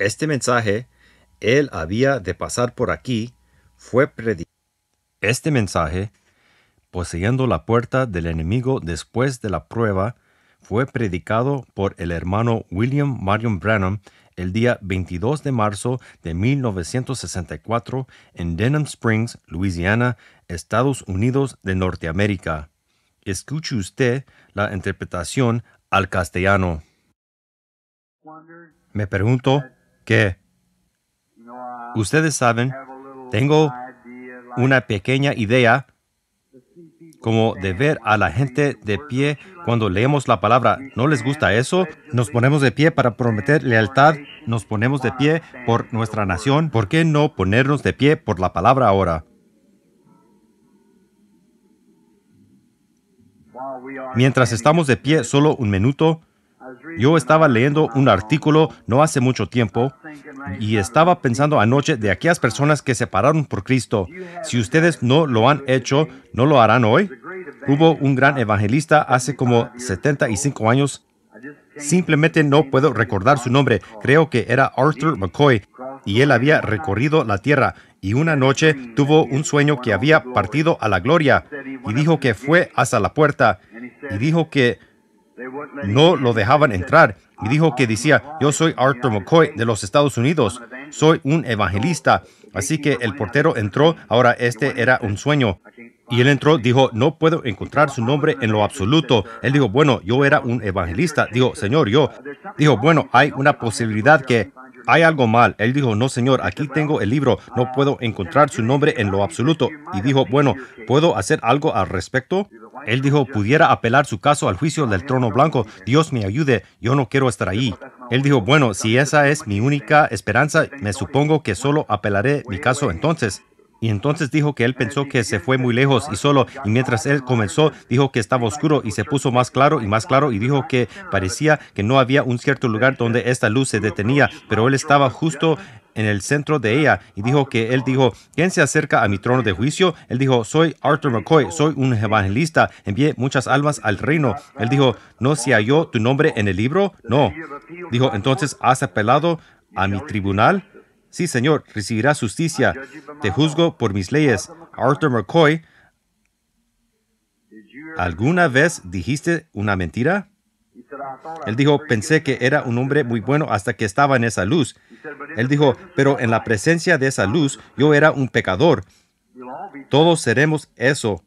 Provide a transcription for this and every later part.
Este mensaje él había de pasar por aquí fue predicado. Este mensaje, poseyendo la puerta del enemigo después de la prueba, fue predicado por el hermano William Marion Branham el día 22 de marzo de 1964 en Denham Springs, Louisiana, Estados Unidos de Norteamérica. Escuche usted la interpretación al castellano. Me pregunto que ustedes saben, tengo una pequeña idea como de ver a la gente de pie cuando leemos la palabra. ¿No les gusta eso? Nos ponemos de pie para prometer lealtad, nos ponemos de pie por nuestra nación. ¿Por qué no ponernos de pie por la palabra ahora? Mientras estamos de pie solo un minuto, yo estaba leyendo un artículo no hace mucho tiempo y estaba pensando anoche de aquellas personas que se pararon por Cristo. Si ustedes no lo han hecho, no lo harán hoy. Hubo un gran evangelista hace como 75 años. Simplemente no puedo recordar su nombre. Creo que era Arthur McCoy y él había recorrido la tierra y una noche tuvo un sueño que había partido a la gloria y dijo que fue hasta la puerta y dijo que no lo dejaban entrar y dijo que decía, yo soy Arthur McCoy de los Estados Unidos, soy un evangelista. Así que el portero entró, ahora este era un sueño. Y él entró, dijo, no puedo encontrar su nombre en lo absoluto. Él dijo, bueno, yo era un evangelista. Dijo, Señor, yo. Dijo, bueno, hay una posibilidad que hay algo mal. Él dijo, no, señor, aquí tengo el libro, no puedo encontrar su nombre en lo absoluto. Y dijo, bueno, ¿puedo hacer algo al respecto? Él dijo, pudiera apelar su caso al juicio del trono blanco. Dios me ayude, yo no quiero estar ahí. Él dijo, bueno, si esa es mi única esperanza, me supongo que solo apelaré mi caso entonces. Y entonces dijo que él pensó que se fue muy lejos y solo, y mientras él comenzó, dijo que estaba oscuro y se puso más claro y más claro y dijo que parecía que no había un cierto lugar donde esta luz se detenía, pero él estaba justo en el centro de ella y dijo que él dijo, ¿quién se acerca a mi trono de juicio? Él dijo, soy Arthur McCoy, soy un evangelista, envié muchas almas al reino. Él dijo, ¿no se halló tu nombre en el libro? No. Dijo, entonces has apelado a mi tribunal Sí, Señor, recibirás justicia. Te juzgo por mis leyes. Arthur McCoy, ¿alguna vez dijiste una mentira? Él dijo, pensé que era un hombre muy bueno hasta que estaba en esa luz. Él dijo, pero en la presencia de esa luz yo era un pecador. Todos seremos eso.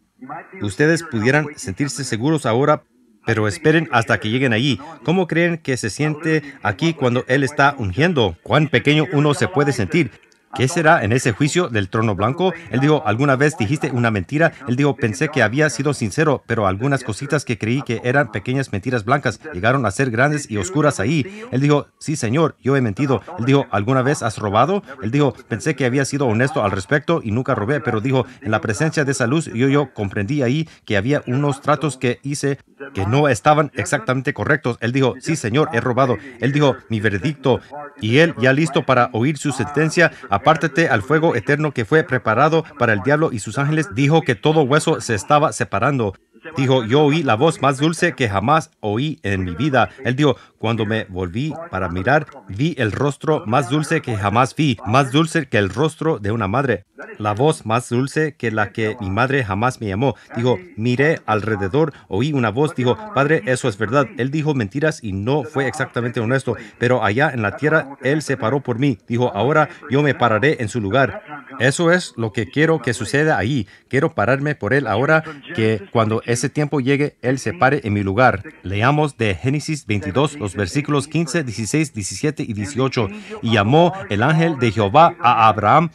Ustedes pudieran sentirse seguros ahora pero esperen hasta que lleguen allí. ¿Cómo creen que se siente aquí cuando Él está ungiendo? ¿Cuán pequeño uno se puede sentir? ¿qué será en ese juicio del trono blanco? Él dijo, alguna vez dijiste una mentira. Él dijo, pensé que había sido sincero, pero algunas cositas que creí que eran pequeñas mentiras blancas llegaron a ser grandes y oscuras ahí. Él dijo, sí, señor, yo he mentido. Él dijo, ¿alguna vez has robado? Él dijo, pensé que había sido honesto al respecto y nunca robé, pero dijo, en la presencia de esa luz, yo, yo comprendí ahí que había unos tratos que hice que no estaban exactamente correctos. Él dijo, sí, señor, he robado. Él dijo, mi veredicto. Y él, ya listo para oír su sentencia, a Pártete al fuego eterno que fue preparado para el diablo y sus ángeles, dijo que todo hueso se estaba separando. Dijo, yo oí la voz más dulce que jamás oí en mi vida. Él dijo, cuando me volví para mirar, vi el rostro más dulce que jamás vi, más dulce que el rostro de una madre, la voz más dulce que la que mi madre jamás me llamó. Dijo, miré alrededor, oí una voz, dijo, Padre, eso es verdad. Él dijo mentiras y no fue exactamente honesto, pero allá en la tierra Él se paró por mí. Dijo, ahora yo me pararé en su lugar. Eso es lo que quiero que suceda ahí. Quiero pararme por Él ahora que cuando Él ese tiempo llegue, Él se pare en mi lugar. Leamos de Génesis 22 los versículos 15, 16, 17 y 18. Y llamó el ángel de Jehová a Abraham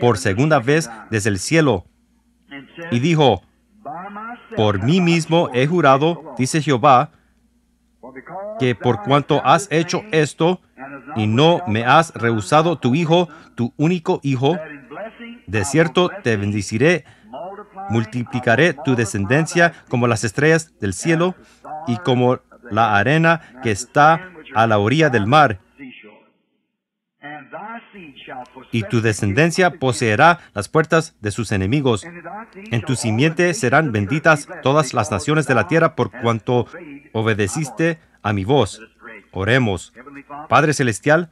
por segunda vez desde el cielo y dijo, por mí mismo he jurado, dice Jehová, que por cuanto has hecho esto y no me has rehusado tu hijo, tu único hijo, de cierto te bendeciré Multiplicaré tu descendencia como las estrellas del cielo y como la arena que está a la orilla del mar. Y tu descendencia poseerá las puertas de sus enemigos. En tu simiente serán benditas todas las naciones de la tierra por cuanto obedeciste a mi voz. Oremos. Padre Celestial,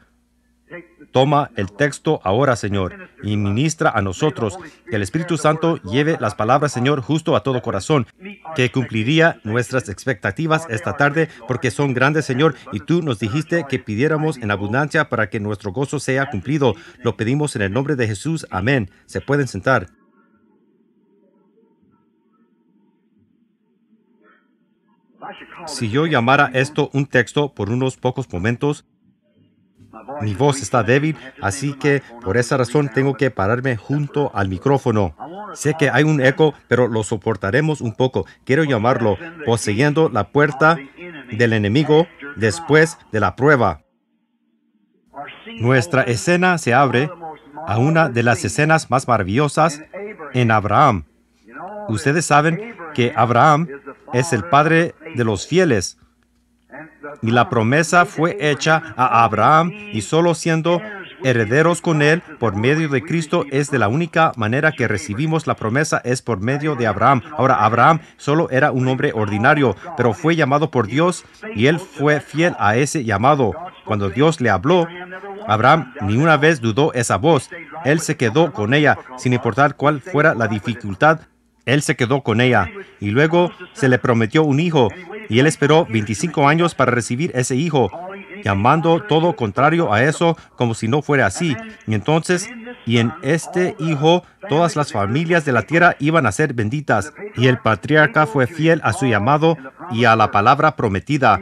Toma el texto ahora, Señor, y ministra a nosotros. Que el Espíritu Santo lleve las palabras, Señor, justo a todo corazón, que cumpliría nuestras expectativas esta tarde, porque son grandes, Señor, y tú nos dijiste que pidiéramos en abundancia para que nuestro gozo sea cumplido. Lo pedimos en el nombre de Jesús. Amén. Se pueden sentar. Si yo llamara esto un texto por unos pocos momentos, mi voz está débil, así que por esa razón tengo que pararme junto al micrófono. Sé que hay un eco, pero lo soportaremos un poco. Quiero llamarlo poseyendo la puerta del enemigo después de la prueba. Nuestra escena se abre a una de las escenas más maravillosas en Abraham. Ustedes saben que Abraham es el padre de los fieles. Y la promesa fue hecha a Abraham y solo siendo herederos con él por medio de Cristo es de la única manera que recibimos la promesa es por medio de Abraham. Ahora Abraham solo era un hombre ordinario, pero fue llamado por Dios y él fue fiel a ese llamado. Cuando Dios le habló, Abraham ni una vez dudó esa voz. Él se quedó con ella, sin importar cuál fuera la dificultad él se quedó con ella y luego se le prometió un hijo y él esperó 25 años para recibir ese hijo, llamando todo contrario a eso como si no fuera así. Y entonces y en este hijo todas las familias de la tierra iban a ser benditas, y el patriarca fue fiel a su llamado y a la palabra prometida.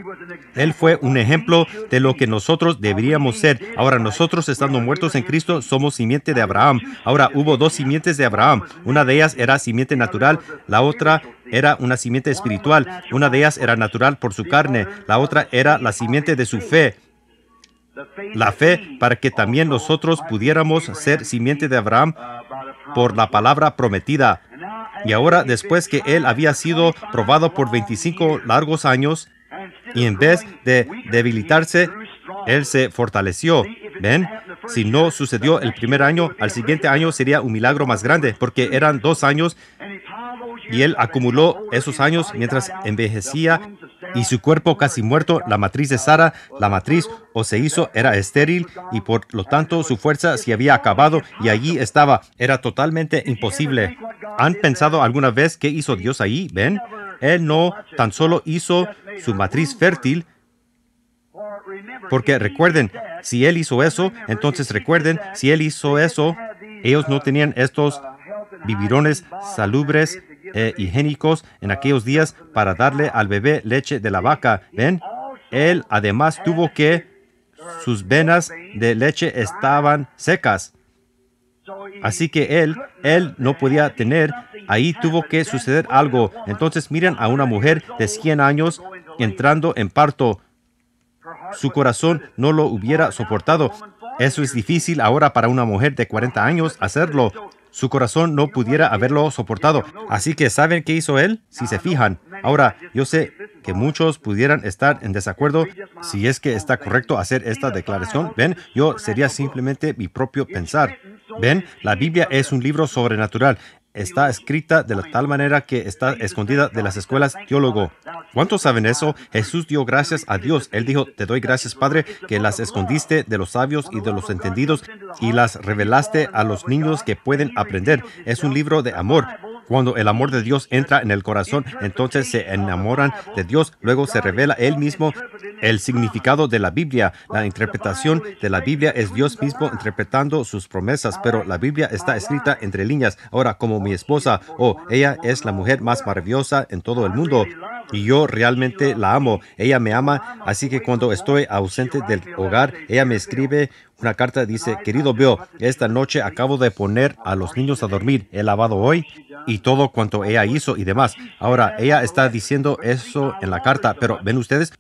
Él fue un ejemplo de lo que nosotros deberíamos ser. Ahora nosotros, estando muertos en Cristo, somos simiente de Abraham. Ahora hubo dos simientes de Abraham. Una de ellas era simiente natural, la otra era una simiente espiritual. Una de ellas era natural por su carne, la otra era la simiente de su fe la fe para que también nosotros pudiéramos ser simiente de Abraham por la palabra prometida. Y ahora, después que él había sido probado por 25 largos años, y en vez de debilitarse, él se fortaleció. ¿Ven? Si no sucedió el primer año, al siguiente año sería un milagro más grande, porque eran dos años y él acumuló esos años mientras envejecía y su cuerpo casi muerto, la matriz de Sara, la matriz o se hizo, era estéril y por lo tanto su fuerza se había acabado y allí estaba. Era totalmente imposible. ¿Han pensado alguna vez qué hizo Dios ahí? ¿Ven? Él no tan solo hizo su matriz fértil, porque recuerden, si Él hizo eso, entonces recuerden, si Él hizo eso, ellos no tenían estos vivirones salubres eh, higiénicos en aquellos días para darle al bebé leche de la vaca. ¿Ven? Él además tuvo que sus venas de leche estaban secas. Así que él, él no podía tener, ahí tuvo que suceder algo. Entonces miren a una mujer de 100 años entrando en parto. Su corazón no lo hubiera soportado. Eso es difícil ahora para una mujer de 40 años hacerlo. Su corazón no pudiera haberlo soportado. Así que ¿saben qué hizo él? Si se fijan. Ahora, yo sé que muchos pudieran estar en desacuerdo si es que está correcto hacer esta declaración. Ven, yo sería simplemente mi propio pensar. Ven, la Biblia es un libro sobrenatural está escrita de tal manera que está escondida de las escuelas teólogo. ¿Cuántos saben eso? Jesús dio gracias a Dios. Él dijo, te doy gracias, Padre, que las escondiste de los sabios y de los entendidos y las revelaste a los niños que pueden aprender. Es un libro de amor. Cuando el amor de Dios entra en el corazón, entonces se enamoran de Dios, luego se revela Él mismo el significado de la Biblia. La interpretación de la Biblia es Dios mismo interpretando sus promesas, pero la Biblia está escrita entre líneas. Ahora, como mi esposa, oh, ella es la mujer más maravillosa en todo el mundo y yo realmente la amo. Ella me ama, así que cuando estoy ausente del hogar, ella me escribe una carta dice, querido Bill, esta noche acabo de poner a los niños a dormir, he lavado hoy y todo cuanto ella hizo y demás. Ahora, ella está diciendo eso en la carta, pero ven ustedes,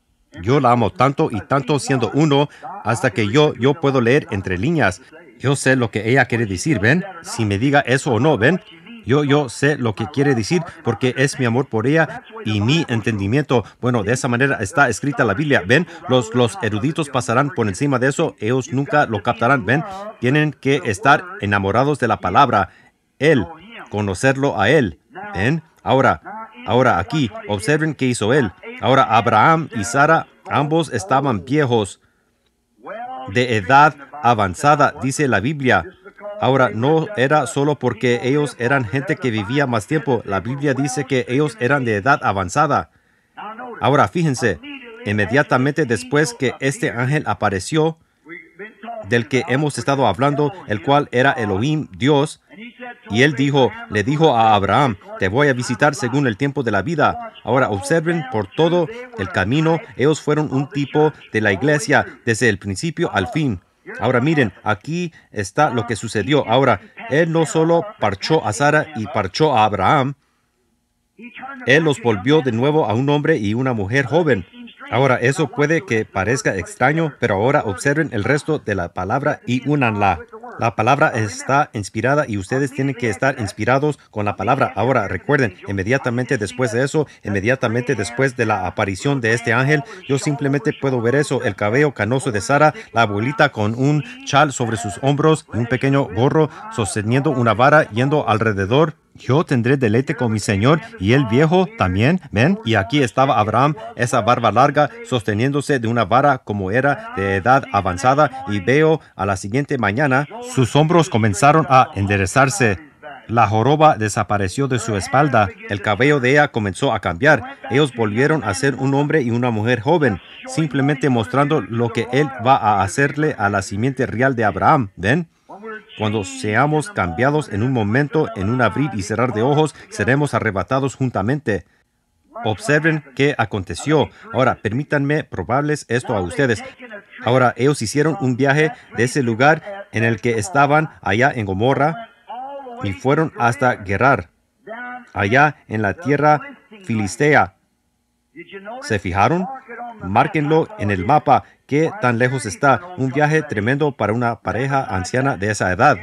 yo la amo tanto y tanto siendo uno hasta que yo, yo puedo leer entre líneas. Yo sé lo que ella quiere decir, ¿ven? Si me diga eso o no, ¿ven? Yo, sé lo que quiere decir porque es mi amor por ella y mi entendimiento. Bueno, de esa manera está escrita la Biblia. Ven, los, los eruditos pasarán por encima de eso. Ellos nunca lo captarán. Ven, tienen que estar enamorados de la palabra. Él, conocerlo a Él. Ven, ahora, ahora aquí, observen qué hizo Él. Ahora, Abraham y Sara, ambos estaban viejos, de edad avanzada, dice la Biblia. Ahora, no era solo porque ellos eran gente que vivía más tiempo. La Biblia dice que ellos eran de edad avanzada. Ahora, fíjense, inmediatamente después que este ángel apareció, del que hemos estado hablando, el cual era Elohim, Dios, y él dijo, le dijo a Abraham, te voy a visitar según el tiempo de la vida. Ahora observen por todo el camino, ellos fueron un tipo de la iglesia desde el principio al fin. Ahora miren, aquí está lo que sucedió. Ahora, él no solo parchó a Sara y parchó a Abraham, él los volvió de nuevo a un hombre y una mujer joven. Ahora, eso puede que parezca extraño, pero ahora observen el resto de la palabra y únanla. La palabra está inspirada y ustedes tienen que estar inspirados con la palabra. Ahora, recuerden, inmediatamente después de eso, inmediatamente después de la aparición de este ángel, yo simplemente puedo ver eso, el cabello canoso de Sara, la abuelita con un chal sobre sus hombros, un pequeño gorro sosteniendo una vara yendo alrededor yo tendré deleite con mi Señor y el viejo también. Ven, y aquí estaba Abraham, esa barba larga, sosteniéndose de una vara como era de edad avanzada, y veo a la siguiente mañana, sus hombros comenzaron a enderezarse. La joroba desapareció de su espalda. El cabello de ella comenzó a cambiar. Ellos volvieron a ser un hombre y una mujer joven, simplemente mostrando lo que Él va a hacerle a la simiente real de Abraham. ¿Ven? Cuando seamos cambiados en un momento, en un abrir y cerrar de ojos, seremos arrebatados juntamente. Observen qué aconteció. Ahora, permítanme probarles esto a ustedes. Ahora, ellos hicieron un viaje de ese lugar en el que estaban allá en Gomorra y fueron hasta Gerar, allá en la tierra filistea. ¿Se fijaron? Márquenlo en el mapa, qué tan lejos está. Un viaje tremendo para una pareja anciana de esa edad.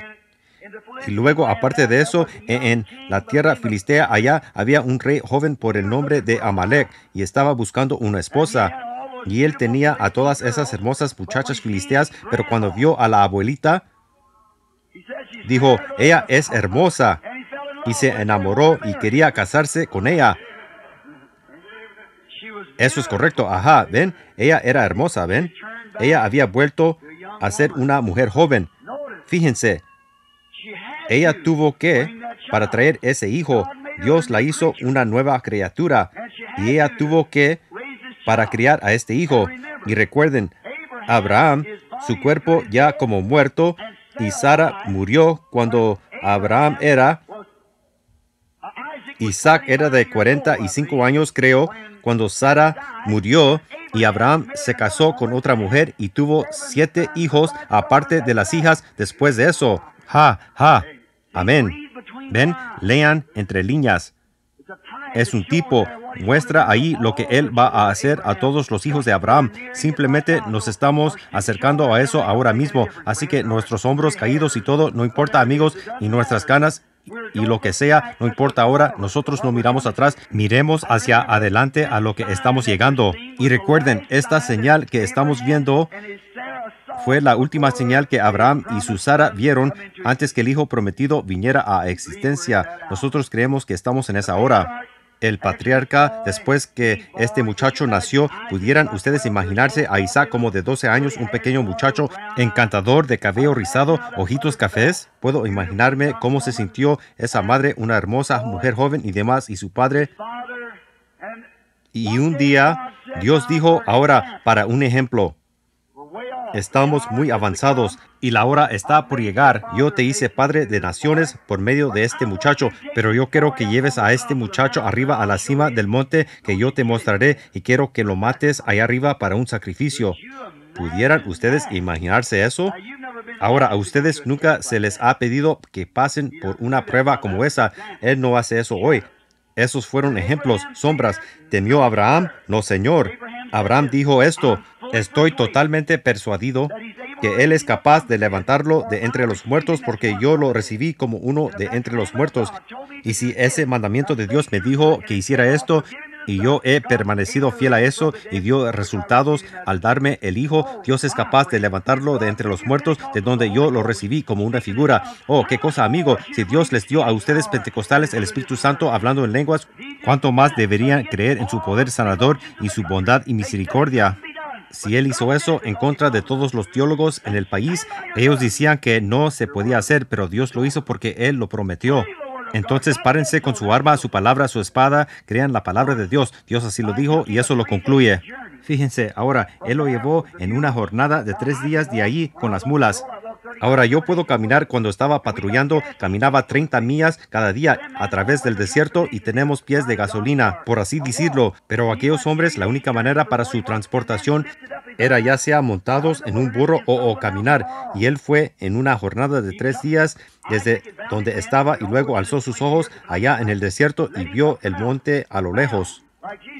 Y luego, aparte de eso, en, la tierra filistea allá había un rey joven por el nombre de Amalek y estaba buscando una esposa. Y él tenía a todas esas hermosas muchachas filisteas, pero cuando vio a la abuelita, dijo, ella es hermosa. Y se enamoró y quería casarse con ella. Eso es correcto, ajá, ven, ella era hermosa, ven. Ella había vuelto a ser una mujer joven. Fíjense, ella tuvo que, para traer ese hijo, Dios la hizo una nueva criatura y ella tuvo que, para criar a este hijo. Y recuerden, Abraham, su cuerpo ya como muerto, y Sara murió cuando Abraham era, Isaac era de 45 años, creo, cuando Sara murió y Abraham se casó con otra mujer y tuvo siete hijos aparte de las hijas después de eso. Ja, ja. Amén. Ven, lean entre líneas. Es un tipo, muestra ahí lo que Él va a hacer a todos los hijos de Abraham. Simplemente nos estamos acercando a eso ahora mismo. Así que nuestros hombros caídos y todo, no importa amigos, y nuestras canas y lo que sea, no importa ahora, nosotros no miramos atrás, miremos hacia adelante a lo que estamos llegando. Y recuerden, esta señal que estamos viendo fue la última señal que Abraham y su Sara vieron antes que el Hijo prometido viniera a existencia. Nosotros creemos que estamos en esa hora. El patriarca, después que este muchacho nació, pudieran ustedes imaginarse a Isaac como de 12 años, un pequeño muchacho encantador de cabello rizado, ojitos cafés. Puedo imaginarme cómo se sintió esa madre, una hermosa mujer joven y demás, y su padre. Y un día Dios dijo, ahora, para un ejemplo, Estamos muy avanzados y la hora está por llegar. Yo te hice padre de naciones por medio de este muchacho, pero yo quiero que lleves a este muchacho arriba a la cima del monte que yo te mostraré y quiero que lo mates allá arriba para un sacrificio. ¿Pudieran ustedes imaginarse eso? Ahora, a ustedes nunca se les ha pedido que pasen por una prueba como esa. Él no hace eso hoy. Esos fueron ejemplos, sombras. ¿Temió Abraham? No, Señor. Abraham dijo esto, estoy totalmente persuadido que Él es capaz de levantarlo de entre los muertos porque yo lo recibí como uno de entre los muertos. Y si ese mandamiento de Dios me dijo que hiciera esto, y yo he permanecido fiel a eso y dio resultados al darme el Hijo. Dios es capaz de levantarlo de entre los muertos, de donde yo lo recibí como una figura. Oh, qué cosa, amigo, si Dios les dio a ustedes pentecostales el Espíritu Santo hablando en lenguas, ¿cuánto más deberían creer en su poder sanador y su bondad y misericordia? si él hizo eso en contra de todos los teólogos en el país, ellos decían que no se podía hacer, pero Dios lo hizo porque él lo prometió. Entonces párense con su arma, su palabra, su espada, crean la palabra de Dios. Dios así lo dijo y eso lo concluye. Fíjense, ahora, él lo llevó en una jornada de tres días de allí con las mulas. Ahora yo puedo caminar. Cuando estaba patrullando, caminaba 30 millas cada día a través del desierto y tenemos pies de gasolina, por así decirlo. Pero aquellos hombres, la única manera para su transportación era ya sea montados en un burro o, caminar. Y él fue en una jornada de tres días desde donde estaba y luego alzó sus ojos allá en el desierto y vio el monte a lo lejos.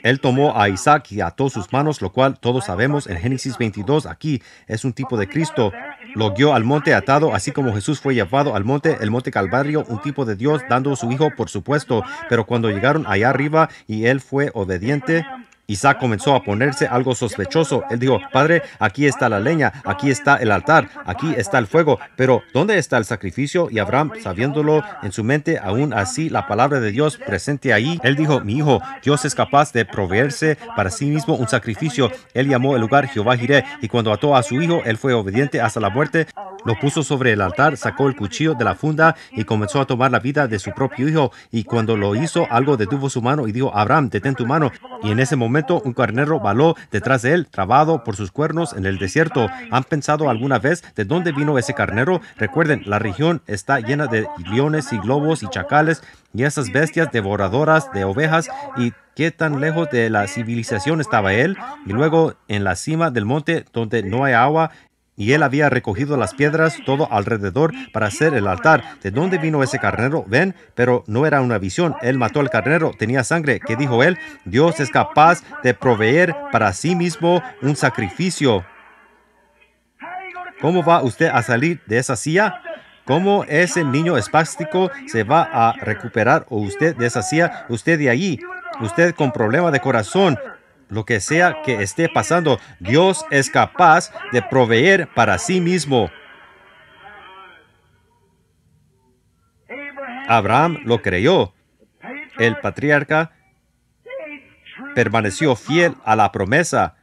Él tomó a Isaac y ató sus manos, lo cual todos sabemos en Génesis 22 aquí es un tipo de Cristo lo guió al monte atado, así como Jesús fue llevado al monte, el monte Calvario, un tipo de Dios, dando su hijo, por supuesto. Pero cuando llegaron allá arriba y él fue obediente, Isaac comenzó a ponerse algo sospechoso. Él dijo, Padre, aquí está la leña, aquí está el altar, aquí está el fuego, pero ¿dónde está el sacrificio? Y Abraham, sabiéndolo en su mente, aún así la palabra de Dios presente ahí, él dijo, mi hijo, Dios es capaz de proveerse para sí mismo un sacrificio. Él llamó el lugar Jehová Jireh, y cuando ató a su hijo, él fue obediente hasta la muerte, lo puso sobre el altar, sacó el cuchillo de la funda y comenzó a tomar la vida de su propio hijo. Y cuando lo hizo, algo detuvo su mano y dijo, Abraham, detén tu mano. Y en ese momento, un carnero baló detrás de él, trabado por sus cuernos en el desierto. ¿Han pensado alguna vez de dónde vino ese carnero? Recuerden, la región está llena de leones y globos y chacales y esas bestias devoradoras de ovejas y qué tan lejos de la civilización estaba él, y luego en la cima del monte donde no hay agua, y él había recogido las piedras todo alrededor para hacer el altar. ¿De dónde vino ese carnero? Ven, pero no era una visión. Él mató al carnero, tenía sangre. ¿Qué dijo él? Dios es capaz de proveer para sí mismo un sacrificio. ¿Cómo va usted a salir de esa silla? ¿Cómo ese niño espástico se va a recuperar o usted de esa silla? Usted de allí, usted con problema de corazón, lo que sea que esté pasando, Dios es capaz de proveer para sí mismo. Abraham lo creyó. El patriarca permaneció fiel a la promesa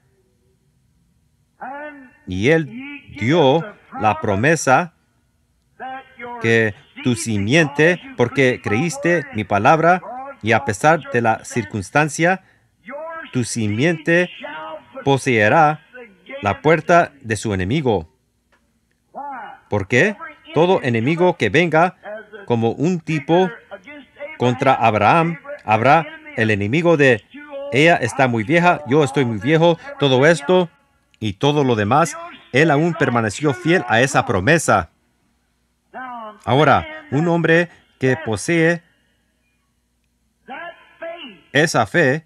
y él dio la promesa que tu simiente, porque creíste mi palabra, y a pesar de la circunstancia, tu simiente poseerá la puerta de su enemigo. ¿Por qué? todo enemigo que venga como un tipo contra Abraham, habrá el enemigo de ella está muy vieja, yo estoy muy viejo, todo esto y todo lo demás, él aún permaneció fiel a esa promesa. Ahora, un hombre que posee esa fe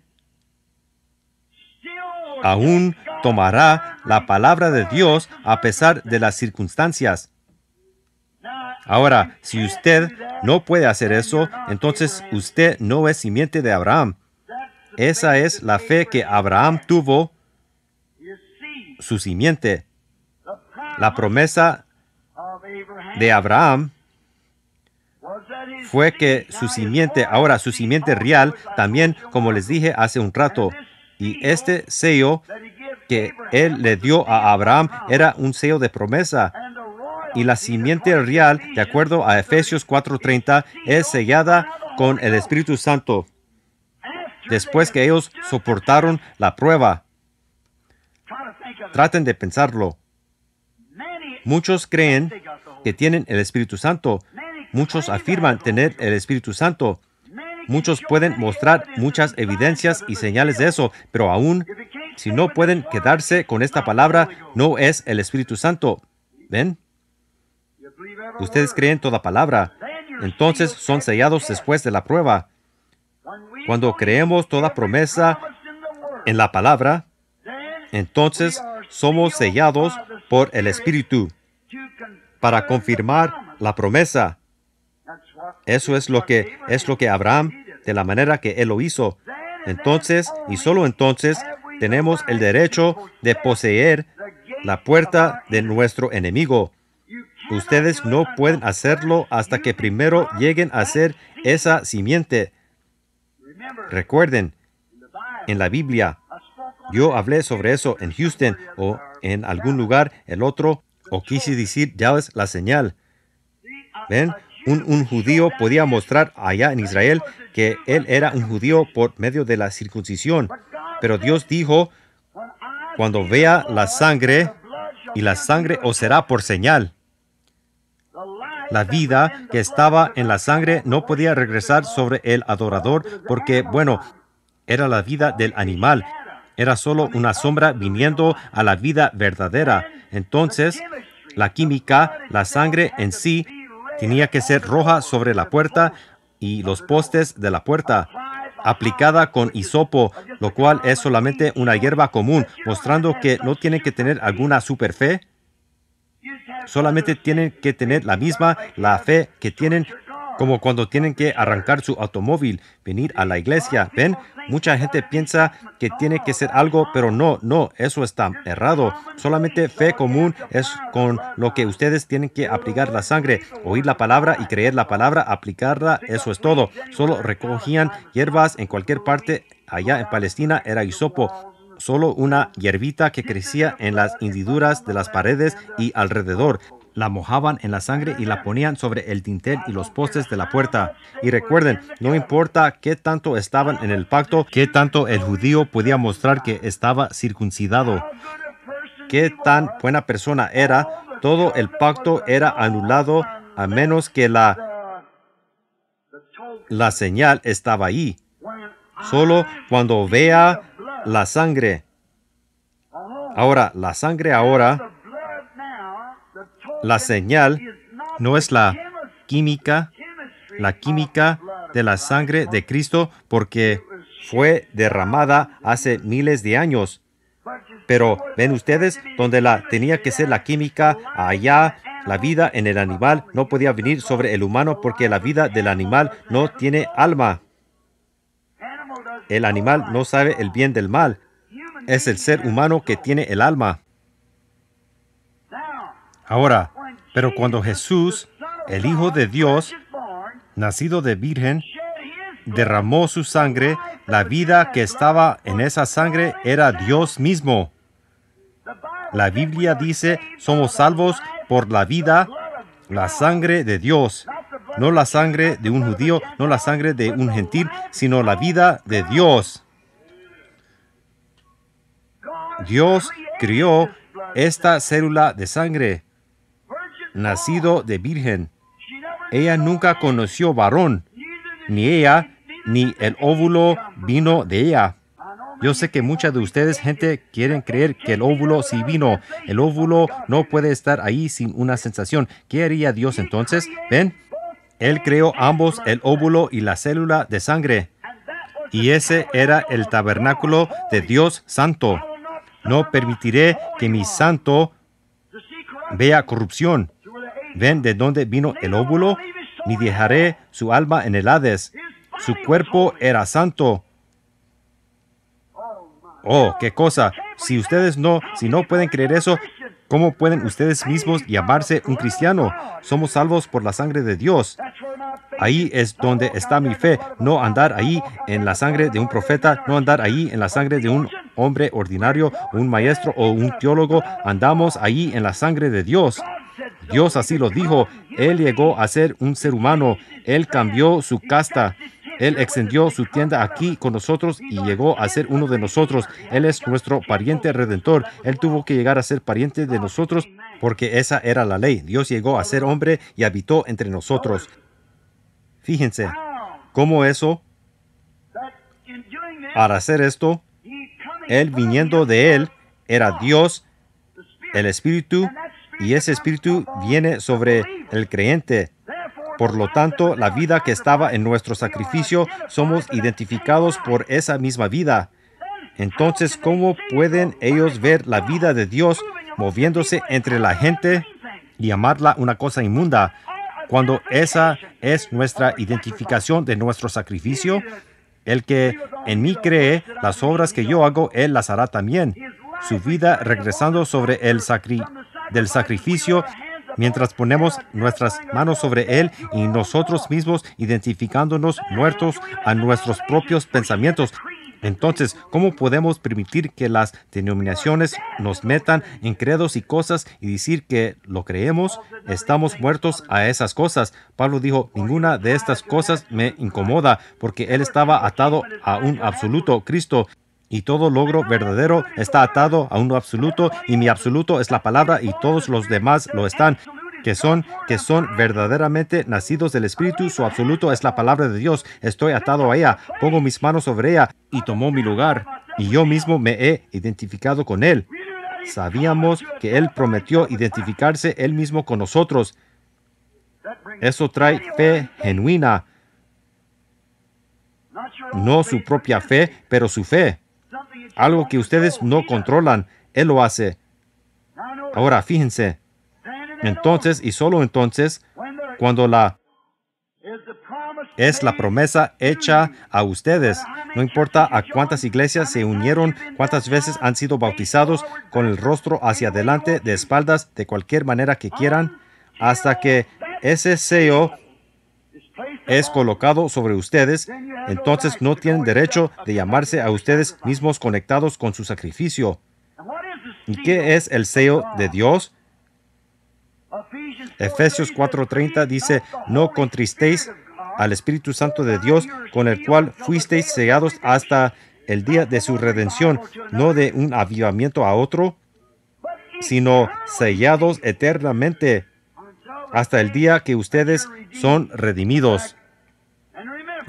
aún tomará la palabra de Dios a pesar de las circunstancias. Ahora, si usted no puede hacer eso, entonces usted no es simiente de Abraham. Esa es la fe que Abraham tuvo, su simiente. La promesa de Abraham fue que su simiente, ahora su simiente real, también, como les dije hace un rato, y este sello que él le dio a Abraham era un sello de promesa. Y la simiente real, de acuerdo a Efesios 4:30, es sellada con el Espíritu Santo después que ellos soportaron la prueba. Traten de pensarlo. Muchos creen que tienen el Espíritu Santo. Muchos afirman tener el Espíritu Santo. Muchos pueden mostrar muchas evidencias y señales de eso, pero aún si no pueden quedarse con esta palabra, no es el Espíritu Santo. ¿Ven? Ustedes creen toda palabra. Entonces son sellados después de la prueba. Cuando creemos toda promesa en la palabra, entonces somos sellados por el Espíritu para confirmar la promesa. Eso es lo que es lo que Abraham de la manera que Él lo hizo. Entonces, y solo entonces, tenemos el derecho de poseer la puerta de nuestro enemigo. Ustedes no pueden hacerlo hasta que primero lleguen a ser esa simiente. Recuerden, en la Biblia, yo hablé sobre eso en Houston o en algún lugar, el otro, o quise decir, ya es la señal. ¿Ven? un, judío podía mostrar allá en Israel que él era un judío por medio de la circuncisión. Pero Dios dijo, cuando vea la sangre, y la sangre os será por señal. La vida que estaba en la sangre no podía regresar sobre el adorador porque, bueno, era la vida del animal. Era solo una sombra viniendo a la vida verdadera. Entonces, la química, la sangre en sí, tenía que ser roja sobre la puerta y los postes de la puerta, aplicada con hisopo, lo cual es solamente una hierba común, mostrando que no tienen que tener alguna superfe, solamente tienen que tener la misma, la fe que tienen como cuando tienen que arrancar su automóvil, venir a la iglesia. ¿Ven? Mucha gente piensa que tiene que ser algo, pero no, no, eso está errado. Solamente fe común es con lo que ustedes tienen que aplicar la sangre, oír la palabra y creer la palabra, aplicarla, eso es todo. Solo recogían hierbas en cualquier parte. Allá en Palestina era hisopo, solo una hierbita que crecía en las hendiduras de las paredes y alrededor la mojaban en la sangre y la ponían sobre el tintel y los postes de la puerta. Y recuerden, no importa qué tanto estaban en el pacto, qué tanto el judío podía mostrar que estaba circuncidado, qué tan buena persona era, todo el pacto era anulado a menos que la, la señal estaba ahí. Solo cuando vea la sangre. Ahora, la sangre ahora la señal no es la química, la química de la sangre de Cristo porque fue derramada hace miles de años. Pero ven ustedes, donde la tenía que ser la química, allá la vida en el animal no podía venir sobre el humano porque la vida del animal no tiene alma. El animal no sabe el bien del mal. Es el ser humano que tiene el alma. Ahora, pero cuando Jesús, el Hijo de Dios, nacido de virgen, derramó su sangre, la vida que estaba en esa sangre era Dios mismo. La Biblia dice, somos salvos por la vida, la sangre de Dios. No la sangre de un judío, no la sangre de un gentil, sino la vida de Dios. Dios crió esta célula de sangre nacido de virgen. Ella nunca conoció varón, ni ella, ni el óvulo vino de ella. Yo sé que muchas de ustedes, gente, quieren creer que el óvulo sí vino. El óvulo no puede estar ahí sin una sensación. ¿Qué haría Dios entonces? ¿Ven? Él creó ambos, el óvulo y la célula de sangre. Y ese era el tabernáculo de Dios santo. No permitiré que mi santo vea corrupción ven de dónde vino el óvulo, ni dejaré su alma en el Hades. Su cuerpo era santo. Oh, qué cosa. Si ustedes no, si no pueden creer eso, ¿cómo pueden ustedes mismos llamarse un cristiano? Somos salvos por la sangre de Dios. Ahí es donde está mi fe. No andar ahí en la sangre de un profeta, no andar ahí en la sangre de un hombre ordinario, un maestro o un teólogo. Andamos ahí en la sangre de Dios. Dios así lo dijo. Él llegó a ser un ser humano. Él cambió su casta. Él extendió su tienda aquí con nosotros y llegó a ser uno de nosotros. Él es nuestro pariente redentor. Él tuvo que llegar a ser pariente de nosotros porque esa era la ley. Dios llegó a ser hombre y habitó entre nosotros. Fíjense cómo eso, para hacer esto, Él viniendo de Él, era Dios, el Espíritu y ese espíritu viene sobre el creyente. Por lo tanto, la vida que estaba en nuestro sacrificio, somos identificados por esa misma vida. Entonces, ¿cómo pueden ellos ver la vida de Dios moviéndose entre la gente y llamarla una cosa inmunda cuando esa es nuestra identificación de nuestro sacrificio? El que en mí cree, las obras que yo hago, él las hará también. Su vida regresando sobre el sacrificio del sacrificio mientras ponemos nuestras manos sobre Él y nosotros mismos identificándonos muertos a nuestros propios pensamientos. Entonces, ¿cómo podemos permitir que las denominaciones nos metan en credos y cosas y decir que lo creemos? Estamos muertos a esas cosas. Pablo dijo, ninguna de estas cosas me incomoda porque él estaba atado a un absoluto Cristo y todo logro verdadero está atado a uno absoluto y mi absoluto es la palabra y todos los demás lo están que son que son verdaderamente nacidos del espíritu su absoluto es la palabra de Dios estoy atado a ella pongo mis manos sobre ella y tomó mi lugar y yo mismo me he identificado con él sabíamos que él prometió identificarse él mismo con nosotros eso trae fe genuina no su propia fe, pero su fe algo que ustedes no controlan, Él lo hace. Ahora, fíjense. Entonces, y solo entonces, cuando la es la promesa hecha a ustedes. No importa a cuántas iglesias se unieron, cuántas veces han sido bautizados con el rostro hacia adelante, de espaldas, de cualquier manera que quieran, hasta que ese sello es colocado sobre ustedes, entonces no tienen derecho de llamarse a ustedes mismos conectados con su sacrificio. ¿Y qué es el sello de Dios? Efesios 4:30 dice, no contristéis al Espíritu Santo de Dios, con el cual fuisteis sellados hasta el día de su redención, no de un avivamiento a otro, sino sellados eternamente hasta el día que ustedes son redimidos.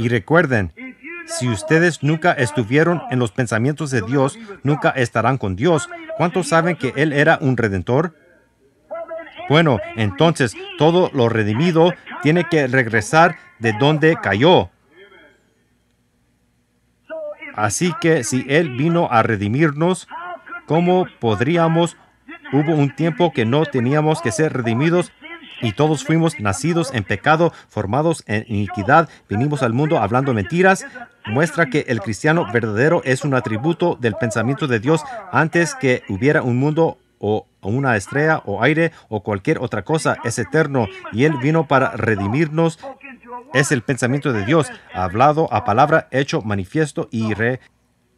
Y recuerden, si ustedes nunca estuvieron en los pensamientos de Dios, nunca estarán con Dios. ¿Cuántos saben que Él era un redentor? Bueno, entonces todo lo redimido tiene que regresar de donde cayó. Así que si Él vino a redimirnos, ¿cómo podríamos? Hubo un tiempo que no teníamos que ser redimidos y todos fuimos nacidos en pecado, formados en iniquidad, vinimos al mundo hablando mentiras, muestra que el cristiano verdadero es un atributo del pensamiento de Dios antes que hubiera un mundo o una estrella o aire o cualquier otra cosa, es eterno y Él vino para redimirnos. Es el pensamiento de Dios, hablado a palabra, hecho manifiesto y re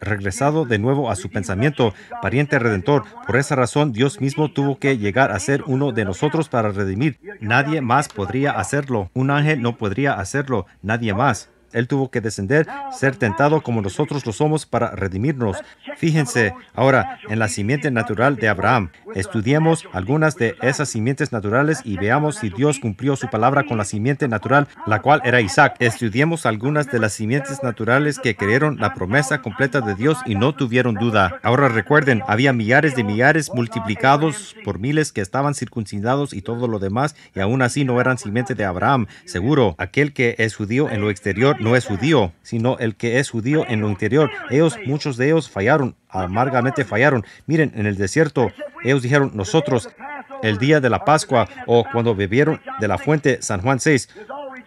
regresado de nuevo a su pensamiento, pariente redentor. Por esa razón, Dios mismo tuvo que llegar a ser uno de nosotros para redimir. Nadie más podría hacerlo. Un ángel no podría hacerlo. Nadie más. Él tuvo que descender, ser tentado como nosotros lo somos para redimirnos. Fíjense ahora en la simiente natural de Abraham. Estudiemos algunas de esas simientes naturales y veamos si Dios cumplió su palabra con la simiente natural, la cual era Isaac. Estudiemos algunas de las simientes naturales que creyeron la promesa completa de Dios y no tuvieron duda. Ahora recuerden, había millares de millares multiplicados por miles que estaban circuncidados y todo lo demás, y aún así no eran simientes de Abraham. Seguro, aquel que es judío en lo exterior no es judío, sino el que es judío en lo interior. Ellos, muchos de ellos fallaron, amargamente fallaron. Miren, en el desierto, ellos dijeron, nosotros, el día de la Pascua o cuando bebieron de la fuente San Juan 6,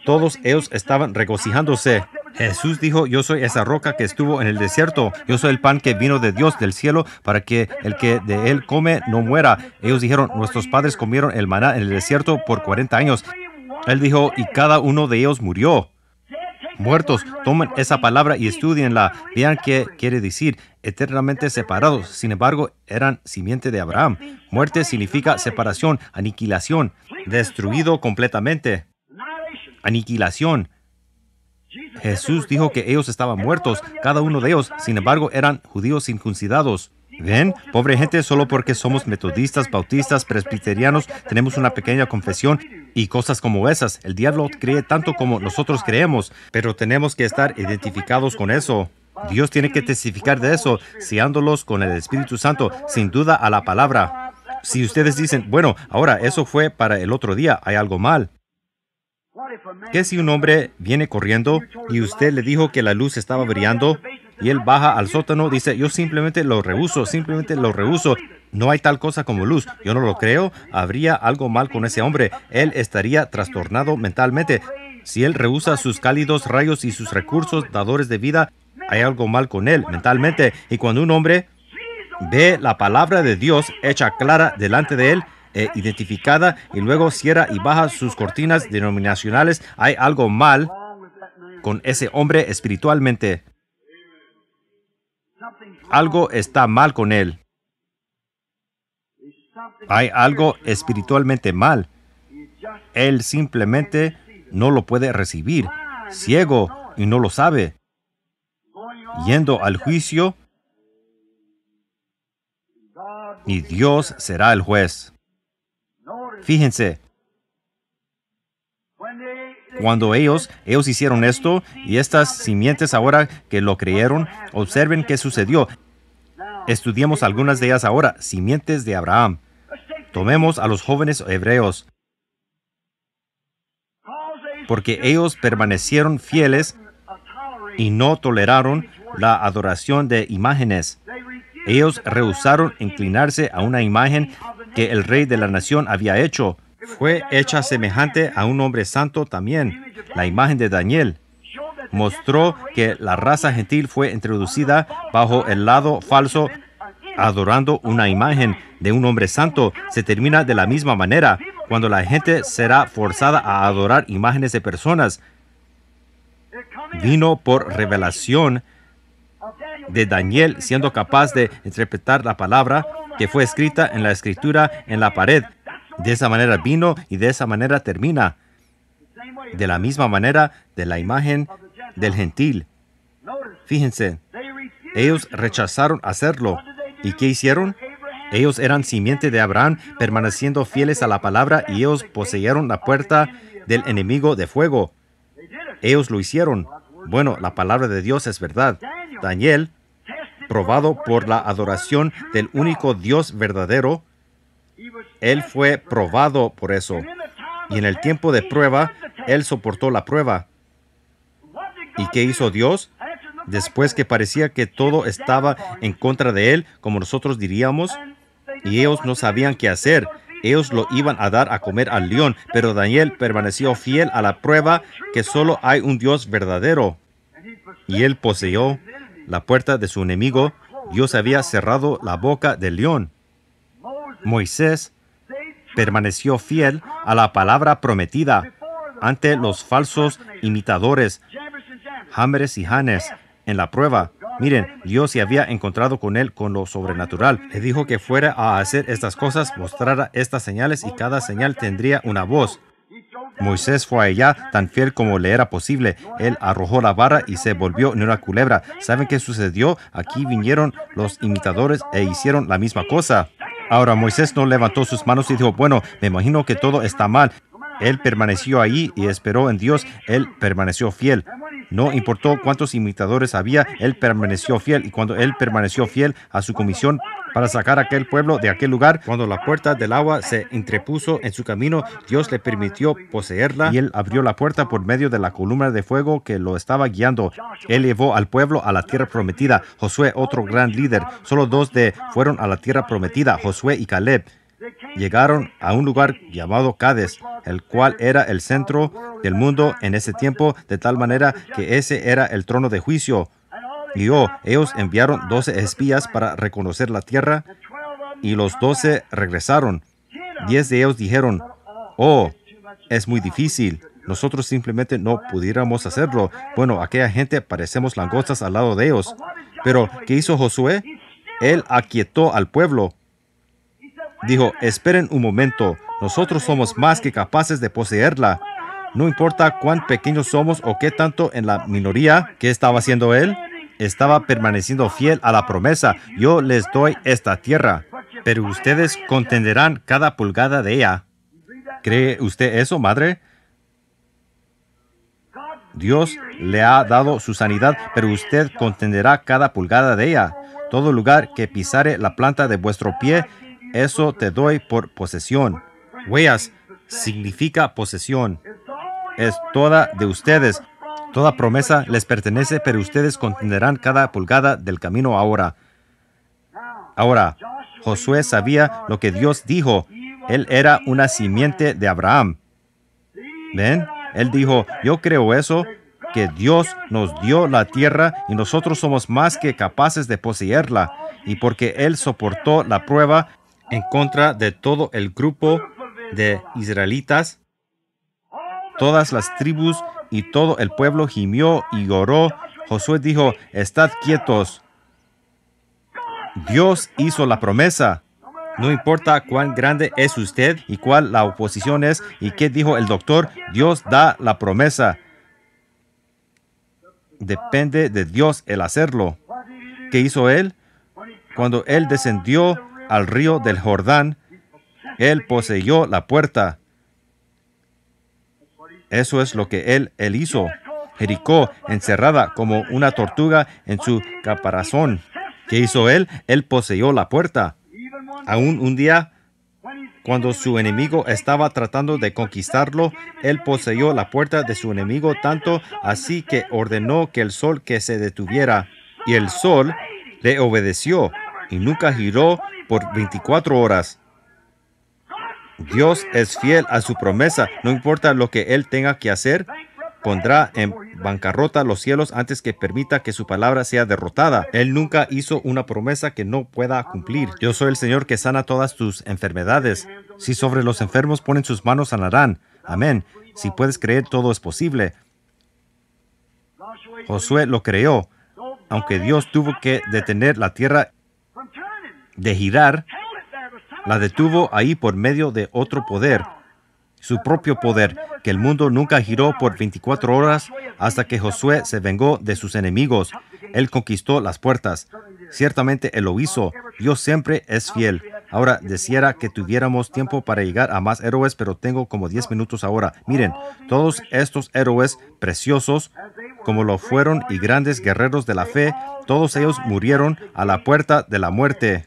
todos ellos estaban regocijándose. Jesús dijo, yo soy esa roca que estuvo en el desierto, yo soy el pan que vino de Dios del cielo para que el que de él come no muera. Ellos dijeron, nuestros padres comieron el maná en el desierto por 40 años. Él dijo, y cada uno de ellos murió muertos. Tomen esa palabra y estudienla. Vean qué quiere decir eternamente separados. Sin embargo, eran simiente de Abraham. Muerte significa separación, aniquilación, destruido completamente. Aniquilación. Jesús dijo que ellos estaban muertos, cada uno de ellos. Sin embargo, eran judíos circuncidados. ¿Ven? Pobre gente, solo porque somos metodistas, bautistas, presbiterianos, tenemos una pequeña confesión y cosas como esas. El diablo cree tanto como nosotros creemos, pero tenemos que estar identificados con eso. Dios tiene que testificar de eso, siándolos con el Espíritu Santo, sin duda a la palabra. Si ustedes dicen, bueno, ahora eso fue para el otro día, hay algo mal. ¿Qué si un hombre viene corriendo y usted le dijo que la luz estaba brillando y él baja al sótano, dice, yo simplemente lo rehuso, simplemente lo rehuso. No hay tal cosa como luz. Yo no lo creo. Habría algo mal con ese hombre. Él estaría trastornado mentalmente. Si él rehúsa sus cálidos rayos y sus recursos dadores de vida, hay algo mal con él mentalmente. Y cuando un hombre ve la palabra de Dios hecha clara delante de él, e identificada, y luego cierra y baja sus cortinas denominacionales, hay algo mal con ese hombre espiritualmente. Algo está mal con él. Hay algo espiritualmente mal. Él simplemente no lo puede recibir, ciego y no lo sabe. Yendo al juicio, y Dios será el juez. Fíjense, cuando ellos, ellos hicieron esto y estas simientes ahora que lo creyeron, observen qué sucedió. Estudiemos algunas de ellas ahora, simientes de Abraham. Tomemos a los jóvenes hebreos, porque ellos permanecieron fieles y no toleraron la adoración de imágenes. Ellos rehusaron inclinarse a una imagen que el rey de la nación había hecho fue hecha semejante a un hombre santo también, la imagen de Daniel. Mostró que la raza gentil fue introducida bajo el lado falso adorando una imagen de un hombre santo. Se termina de la misma manera cuando la gente será forzada a adorar imágenes de personas. Vino por revelación de Daniel siendo capaz de interpretar la palabra que fue escrita en la escritura en la pared de esa manera vino y de esa manera termina. De la misma manera de la imagen del gentil. Fíjense, ellos rechazaron hacerlo. ¿Y qué hicieron? Ellos eran simiente de Abraham, permaneciendo fieles a la palabra y ellos poseyeron la puerta del enemigo de fuego. Ellos lo hicieron. Bueno, la palabra de Dios es verdad. Daniel, probado por la adoración del único Dios verdadero, él fue probado por eso. Y en el tiempo de prueba, Él soportó la prueba. ¿Y qué hizo Dios? Después que parecía que todo estaba en contra de Él, como nosotros diríamos, y ellos no sabían qué hacer, ellos lo iban a dar a comer al león, pero Daniel permaneció fiel a la prueba que solo hay un Dios verdadero. Y él poseyó la puerta de su enemigo, Dios había cerrado la boca del león. Moisés permaneció fiel a la palabra prometida ante los falsos imitadores, Hameres y Hanes, en la prueba. Miren, Dios se había encontrado con él con lo sobrenatural. Le dijo que fuera a hacer estas cosas, mostrara estas señales y cada señal tendría una voz. Moisés fue allá tan fiel como le era posible. Él arrojó la vara y se volvió en una culebra. ¿Saben qué sucedió? Aquí vinieron los imitadores e hicieron la misma cosa. Ahora Moisés no levantó sus manos y dijo, bueno, me imagino que todo está mal, él permaneció ahí y esperó en Dios. Él permaneció fiel. No importó cuántos imitadores había, él permaneció fiel. Y cuando él permaneció fiel a su comisión para sacar a aquel pueblo de aquel lugar, cuando la puerta del agua se entrepuso en su camino, Dios le permitió poseerla y él abrió la puerta por medio de la columna de fuego que lo estaba guiando. Él llevó al pueblo a la tierra prometida. Josué, otro gran líder, solo dos de fueron a la tierra prometida, Josué y Caleb llegaron a un lugar llamado Cádiz, el cual era el centro del mundo en ese tiempo, de tal manera que ese era el trono de juicio. Y oh, ellos enviaron doce espías para reconocer la tierra, y los doce regresaron. Diez de ellos dijeron, oh, es muy difícil. Nosotros simplemente no pudiéramos hacerlo. Bueno, aquella gente parecemos langostas al lado de ellos. Pero, ¿qué hizo Josué? Él aquietó al pueblo Dijo, esperen un momento, nosotros somos más que capaces de poseerla. No importa cuán pequeños somos o qué tanto en la minoría ¿Qué estaba haciendo él, estaba permaneciendo fiel a la promesa, yo les doy esta tierra, pero ustedes contenderán cada pulgada de ella. ¿Cree usted eso, madre? Dios le ha dado su sanidad, pero usted contenderá cada pulgada de ella. Todo lugar que pisare la planta de vuestro pie eso te doy por posesión. Huellas significa posesión. Es toda de ustedes. Toda promesa les pertenece, pero ustedes contenderán cada pulgada del camino ahora. Ahora, Josué sabía lo que Dios dijo. Él era una simiente de Abraham. ¿Ven? Él dijo, yo creo eso, que Dios nos dio la tierra y nosotros somos más que capaces de poseerla. Y porque Él soportó la prueba, en contra de todo el grupo de israelitas. Todas las tribus y todo el pueblo gimió y lloró. Josué dijo, estad quietos. Dios hizo la promesa. No importa cuán grande es usted y cuál la oposición es y qué dijo el doctor, Dios da la promesa. Depende de Dios el hacerlo. ¿Qué hizo él? Cuando él descendió al río del Jordán, él poseyó la puerta. Eso es lo que él, él hizo. Jericó, encerrada como una tortuga en su caparazón. ¿Qué hizo él? Él poseyó la puerta. Aún un día, cuando su enemigo estaba tratando de conquistarlo, él poseyó la puerta de su enemigo tanto así que ordenó que el sol que se detuviera. Y el sol le obedeció y nunca giró por 24 horas. Dios es fiel a su promesa, no importa lo que Él tenga que hacer, pondrá en bancarrota los cielos antes que permita que su palabra sea derrotada. Él nunca hizo una promesa que no pueda cumplir. Yo soy el Señor que sana todas tus enfermedades. Si sobre los enfermos ponen sus manos, sanarán. Amén. Si puedes creer, todo es posible. Josué lo creó, aunque Dios tuvo que detener la tierra de girar, la detuvo ahí por medio de otro poder, su propio poder, que el mundo nunca giró por 24 horas hasta que Josué se vengó de sus enemigos. Él conquistó las puertas. Ciertamente Él lo hizo. Dios siempre es fiel. Ahora, deseara que tuviéramos tiempo para llegar a más héroes, pero tengo como 10 minutos ahora. Miren, todos estos héroes preciosos, como lo fueron y grandes guerreros de la fe, todos ellos murieron a la puerta de la muerte.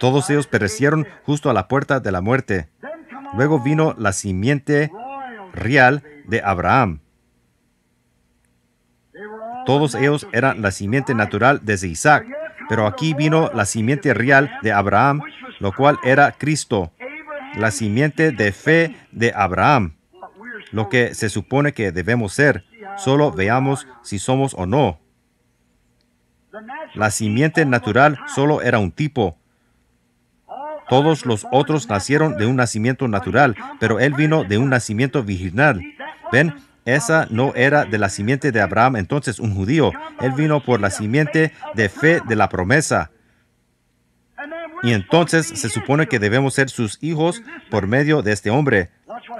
Todos ellos perecieron justo a la puerta de la muerte. Luego vino la simiente real de Abraham. Todos ellos eran la simiente natural desde Isaac, pero aquí vino la simiente real de Abraham, lo cual era Cristo, la simiente de fe de Abraham, lo que se supone que debemos ser. Solo veamos si somos o no. La simiente natural solo era un tipo, todos los otros nacieron de un nacimiento natural, pero él vino de un nacimiento virginal. ¿Ven? Esa no era de la simiente de Abraham, entonces un judío. Él vino por la simiente de fe de la promesa. Y entonces se supone que debemos ser sus hijos por medio de este hombre.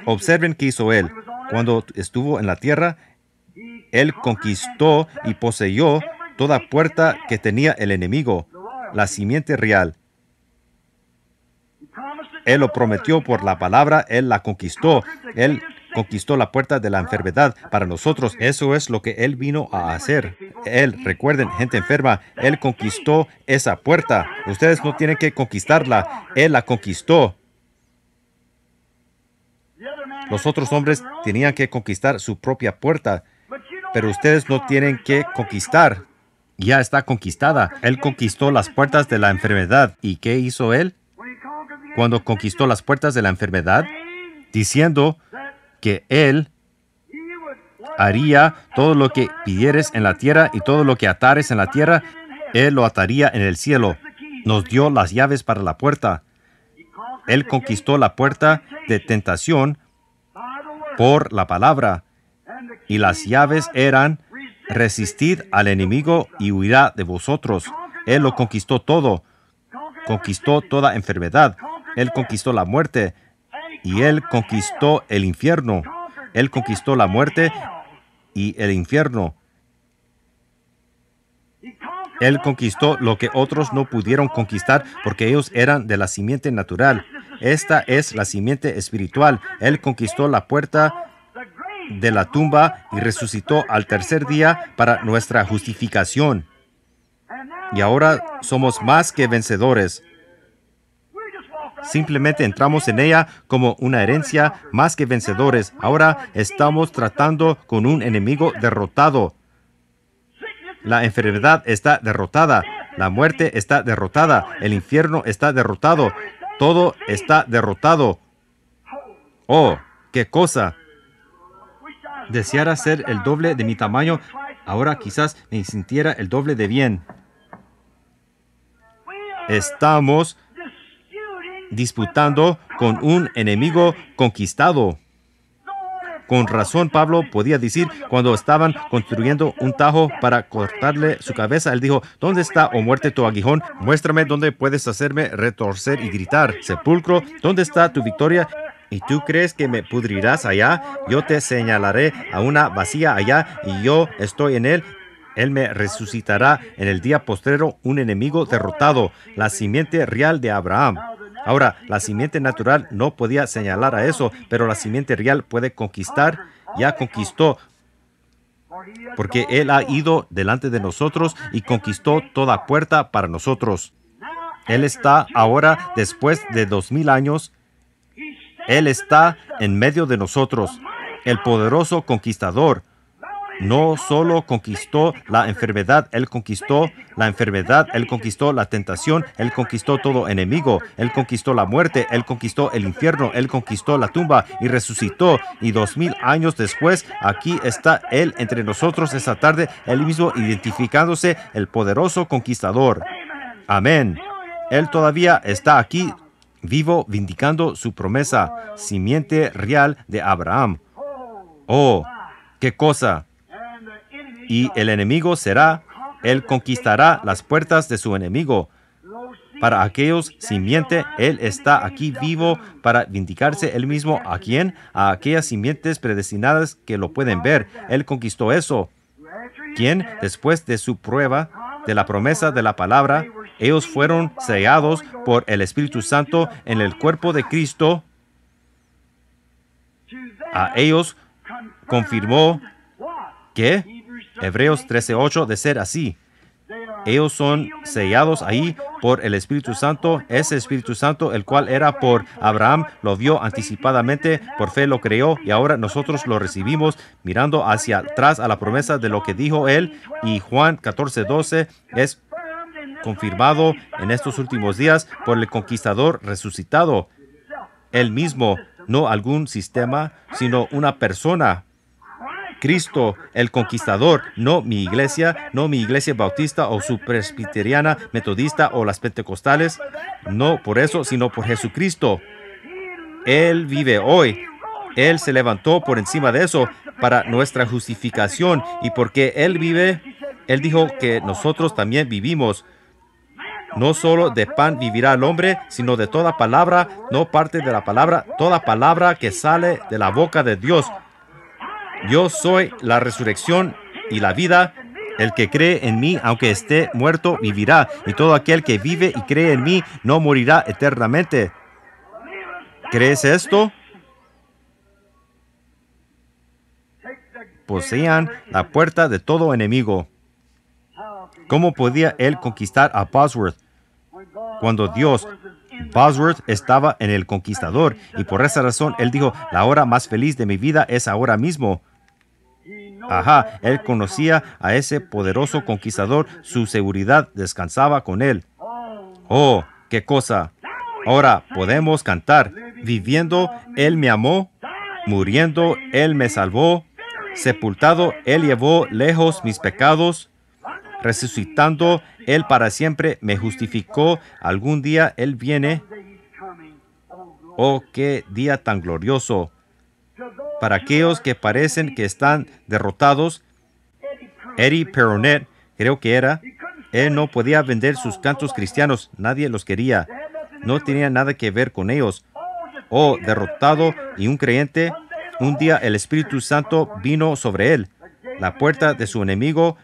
Observen qué hizo él. Cuando estuvo en la tierra, él conquistó y poseyó toda puerta que tenía el enemigo, la simiente real. Él lo prometió por la palabra, Él la conquistó, Él conquistó la puerta de la enfermedad para nosotros. Eso es lo que Él vino a hacer. Él, recuerden, gente enferma, Él conquistó esa puerta. Ustedes no tienen que conquistarla, Él la conquistó. Los otros hombres tenían que conquistar su propia puerta, pero ustedes no tienen que conquistar. Ya está conquistada. Él conquistó las puertas de la enfermedad. ¿Y qué hizo Él? cuando conquistó las puertas de la enfermedad, diciendo que Él haría todo lo que pidieres en la tierra y todo lo que atares en la tierra, Él lo ataría en el cielo. Nos dio las llaves para la puerta. Él conquistó la puerta de tentación por la palabra. Y las llaves eran, resistid al enemigo y huirá de vosotros. Él lo conquistó todo. Conquistó toda enfermedad. Él conquistó la muerte y Él conquistó el infierno. Él conquistó la muerte y el infierno. Él conquistó lo que otros no pudieron conquistar porque ellos eran de la simiente natural. Esta es la simiente espiritual. Él conquistó la puerta de la tumba y resucitó al tercer día para nuestra justificación. Y ahora somos más que vencedores Simplemente entramos en ella como una herencia más que vencedores. Ahora estamos tratando con un enemigo derrotado. La enfermedad está derrotada. La muerte está derrotada. El infierno está derrotado. Todo está derrotado. Oh, qué cosa. Deseara ser el doble de mi tamaño. Ahora quizás me sintiera el doble de bien. Estamos disputando con un enemigo conquistado. Con razón Pablo podía decir cuando estaban construyendo un tajo para cortarle su cabeza, él dijo, ¿dónde está, o oh muerte, tu aguijón? Muéstrame dónde puedes hacerme retorcer y gritar. Sepulcro, ¿dónde está tu victoria? ¿Y tú crees que me pudrirás allá? Yo te señalaré a una vacía allá y yo estoy en él. Él me resucitará en el día postrero un enemigo derrotado, la simiente real de Abraham. Ahora, la simiente natural no podía señalar a eso, pero la simiente real puede conquistar, ya conquistó, porque Él ha ido delante de nosotros y conquistó toda puerta para nosotros. Él está ahora, después de dos mil años, Él está en medio de nosotros, el poderoso conquistador, no solo conquistó la enfermedad, Él conquistó la enfermedad, Él conquistó la tentación, Él conquistó todo enemigo, Él conquistó la muerte, Él conquistó el infierno, Él conquistó la tumba y resucitó. Y dos mil años después, aquí está Él entre nosotros esta tarde, Él mismo identificándose el poderoso conquistador. Amén. Él todavía está aquí, vivo, vindicando su promesa, simiente real de Abraham. Oh, qué cosa y el enemigo será, él conquistará las puertas de su enemigo. Para aquellos simiente, Él está aquí vivo para vindicarse Él mismo a quien, a aquellas simientes predestinadas que lo pueden ver. Él conquistó eso. Quien, después de su prueba de la promesa de la palabra, ellos fueron sellados por el Espíritu Santo en el cuerpo de Cristo. A ellos confirmó que Hebreos 13:8, de ser así. Ellos son sellados ahí por el Espíritu Santo, ese Espíritu Santo, el cual era por Abraham, lo vio anticipadamente, por fe lo creó y ahora nosotros lo recibimos mirando hacia atrás a la promesa de lo que dijo él y Juan 14:12 es confirmado en estos últimos días por el conquistador resucitado, él mismo, no algún sistema, sino una persona Cristo el Conquistador, no mi iglesia, no mi iglesia bautista o su presbiteriana, metodista o las pentecostales, no por eso, sino por Jesucristo. Él vive hoy. Él se levantó por encima de eso para nuestra justificación y porque Él vive, Él dijo que nosotros también vivimos. No solo de pan vivirá el hombre, sino de toda palabra, no parte de la palabra, toda palabra que sale de la boca de Dios. Yo soy la resurrección y la vida. El que cree en mí, aunque esté muerto, vivirá. Y todo aquel que vive y cree en mí, no morirá eternamente. ¿Crees esto? Poseían la puerta de todo enemigo. ¿Cómo podía él conquistar a Bosworth cuando Dios Bosworth estaba en el conquistador y por esa razón él dijo, la hora más feliz de mi vida es ahora mismo. Ajá, él conocía a ese poderoso conquistador, su seguridad descansaba con él. Oh, qué cosa. Ahora podemos cantar. Viviendo, Él me amó. Muriendo, Él me salvó. Sepultado, Él llevó lejos mis pecados. Resucitando, Él para siempre me justificó. Algún día Él viene. Oh, qué día tan glorioso para aquellos que parecen que están derrotados. Eddie Peronet, creo que era, él no podía vender sus cantos cristianos, nadie los quería, no tenía nada que ver con ellos. Oh, derrotado y un creyente, un día el Espíritu Santo vino sobre él, la puerta de su enemigo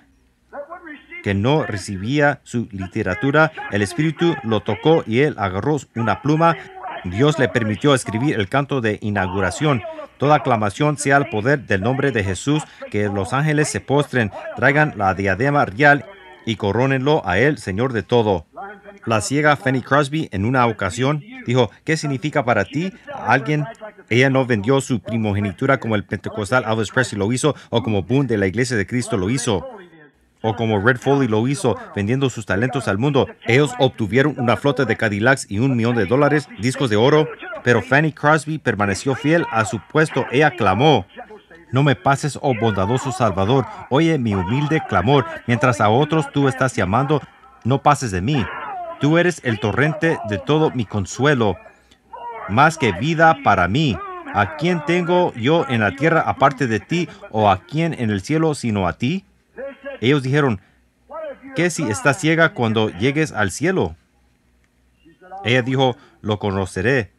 que no recibía su literatura, el Espíritu lo tocó y él agarró una pluma Dios le permitió escribir el canto de inauguración. Toda aclamación sea al poder del nombre de Jesús, que los ángeles se postren, traigan la diadema real y corónenlo a él, Señor de todo. La ciega Fanny Crosby en una ocasión dijo, ¿qué significa para ti alguien? Ella no vendió su primogenitura como el pentecostal Alves Presley lo hizo o como Boone de la Iglesia de Cristo lo hizo o como Red Foley lo hizo vendiendo sus talentos al mundo. Ellos obtuvieron una flota de Cadillacs y un millón de dólares, discos de oro, pero Fanny Crosby permaneció fiel a su puesto. Ella clamó. No me pases, oh bondadoso Salvador, oye mi humilde clamor, mientras a otros tú estás llamando, no pases de mí. Tú eres el torrente de todo mi consuelo, más que vida para mí. ¿A quién tengo yo en la tierra aparte de ti, o a quién en el cielo sino a ti? Ellos dijeron, ¿qué si estás ciega cuando llegues al cielo? Ella dijo, lo conoceré.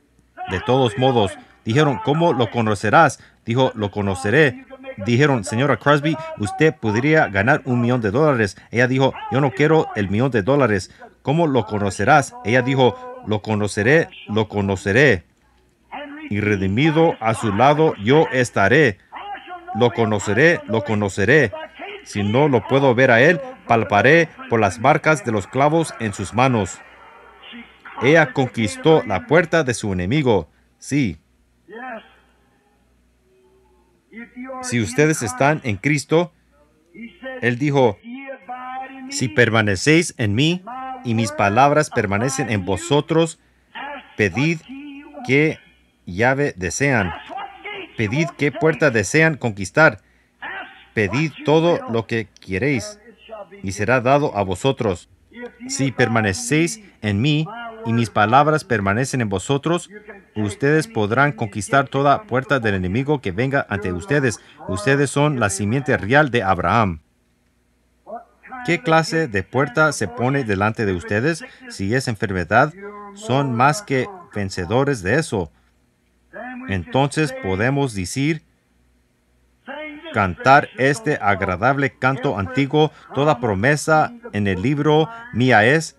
De todos modos, dijeron, ¿cómo lo conocerás? Dijo, lo conoceré. Dijeron, señora Crosby, usted podría ganar un millón de dólares. Ella dijo, yo no quiero el millón de dólares. ¿Cómo lo conocerás? Ella dijo, lo conoceré, lo conoceré. Y redimido a su lado yo estaré. Lo conoceré, lo conoceré. Si no lo puedo ver a él, palparé por las marcas de los clavos en sus manos. Ella conquistó la puerta de su enemigo. Sí. Si ustedes están en Cristo, Él dijo, si permanecéis en mí y mis palabras permanecen en vosotros, pedid qué llave desean, pedid qué puerta desean conquistar pedid todo lo que queréis y será dado a vosotros. Si permanecéis en mí y mis palabras permanecen en vosotros, ustedes podrán conquistar toda puerta del enemigo que venga ante ustedes. Ustedes son la simiente real de Abraham. ¿Qué clase de puerta se pone delante de ustedes? Si es enfermedad, son más que vencedores de eso. Entonces podemos decir cantar este agradable canto antiguo. Toda promesa en el libro mía es,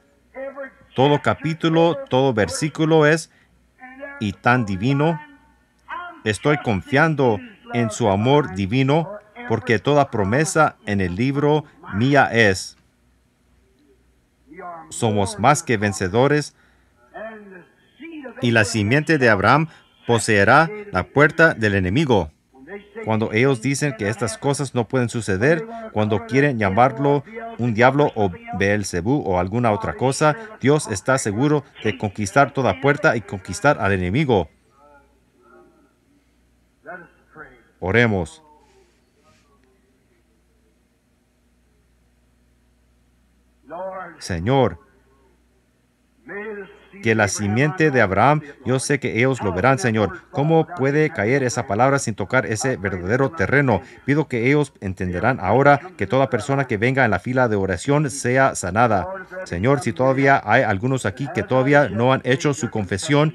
todo capítulo, todo versículo es, y tan divino. Estoy confiando en su amor divino, porque toda promesa en el libro mía es. Somos más que vencedores, y la simiente de Abraham poseerá la puerta del enemigo. Cuando ellos dicen que estas cosas no pueden suceder, cuando quieren llamarlo un diablo o Beelzebú o alguna otra cosa, Dios está seguro de conquistar toda puerta y conquistar al enemigo. Oremos. Señor, que la simiente de Abraham, yo sé que ellos lo verán, Señor. ¿Cómo puede caer esa palabra sin tocar ese verdadero terreno? Pido que ellos entenderán ahora que toda persona que venga en la fila de oración sea sanada. Señor, si todavía hay algunos aquí que todavía no han hecho su confesión,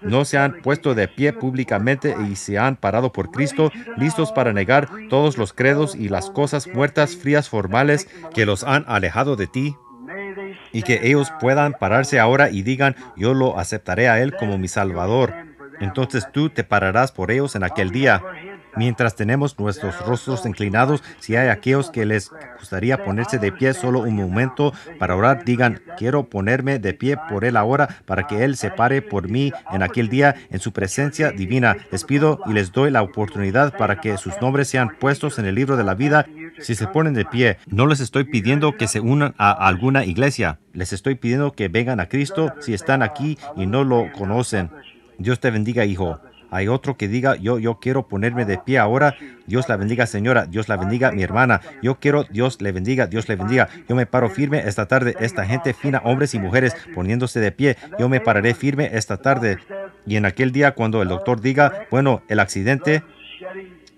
no se han puesto de pie públicamente y se han parado por Cristo, listos para negar todos los credos y las cosas muertas frías formales que los han alejado de ti y que ellos puedan pararse ahora y digan, yo lo aceptaré a Él como mi Salvador. Entonces tú te pararás por ellos en aquel día. Mientras tenemos nuestros rostros inclinados, si hay aquellos que les gustaría ponerse de pie solo un momento para orar, digan, quiero ponerme de pie por Él ahora para que Él se pare por mí en aquel día en su presencia divina. Les pido y les doy la oportunidad para que sus nombres sean puestos en el libro de la vida si se ponen de pie. No les estoy pidiendo que se unan a alguna iglesia. Les estoy pidiendo que vengan a Cristo si están aquí y no lo conocen. Dios te bendiga, hijo hay otro que diga, yo, yo quiero ponerme de pie ahora, Dios la bendiga señora, Dios la bendiga mi hermana, yo quiero, Dios le bendiga, Dios le bendiga, yo me paro firme esta tarde, esta gente fina, hombres y mujeres poniéndose de pie, yo me pararé firme esta tarde. Y en aquel día cuando el doctor diga, bueno, el accidente,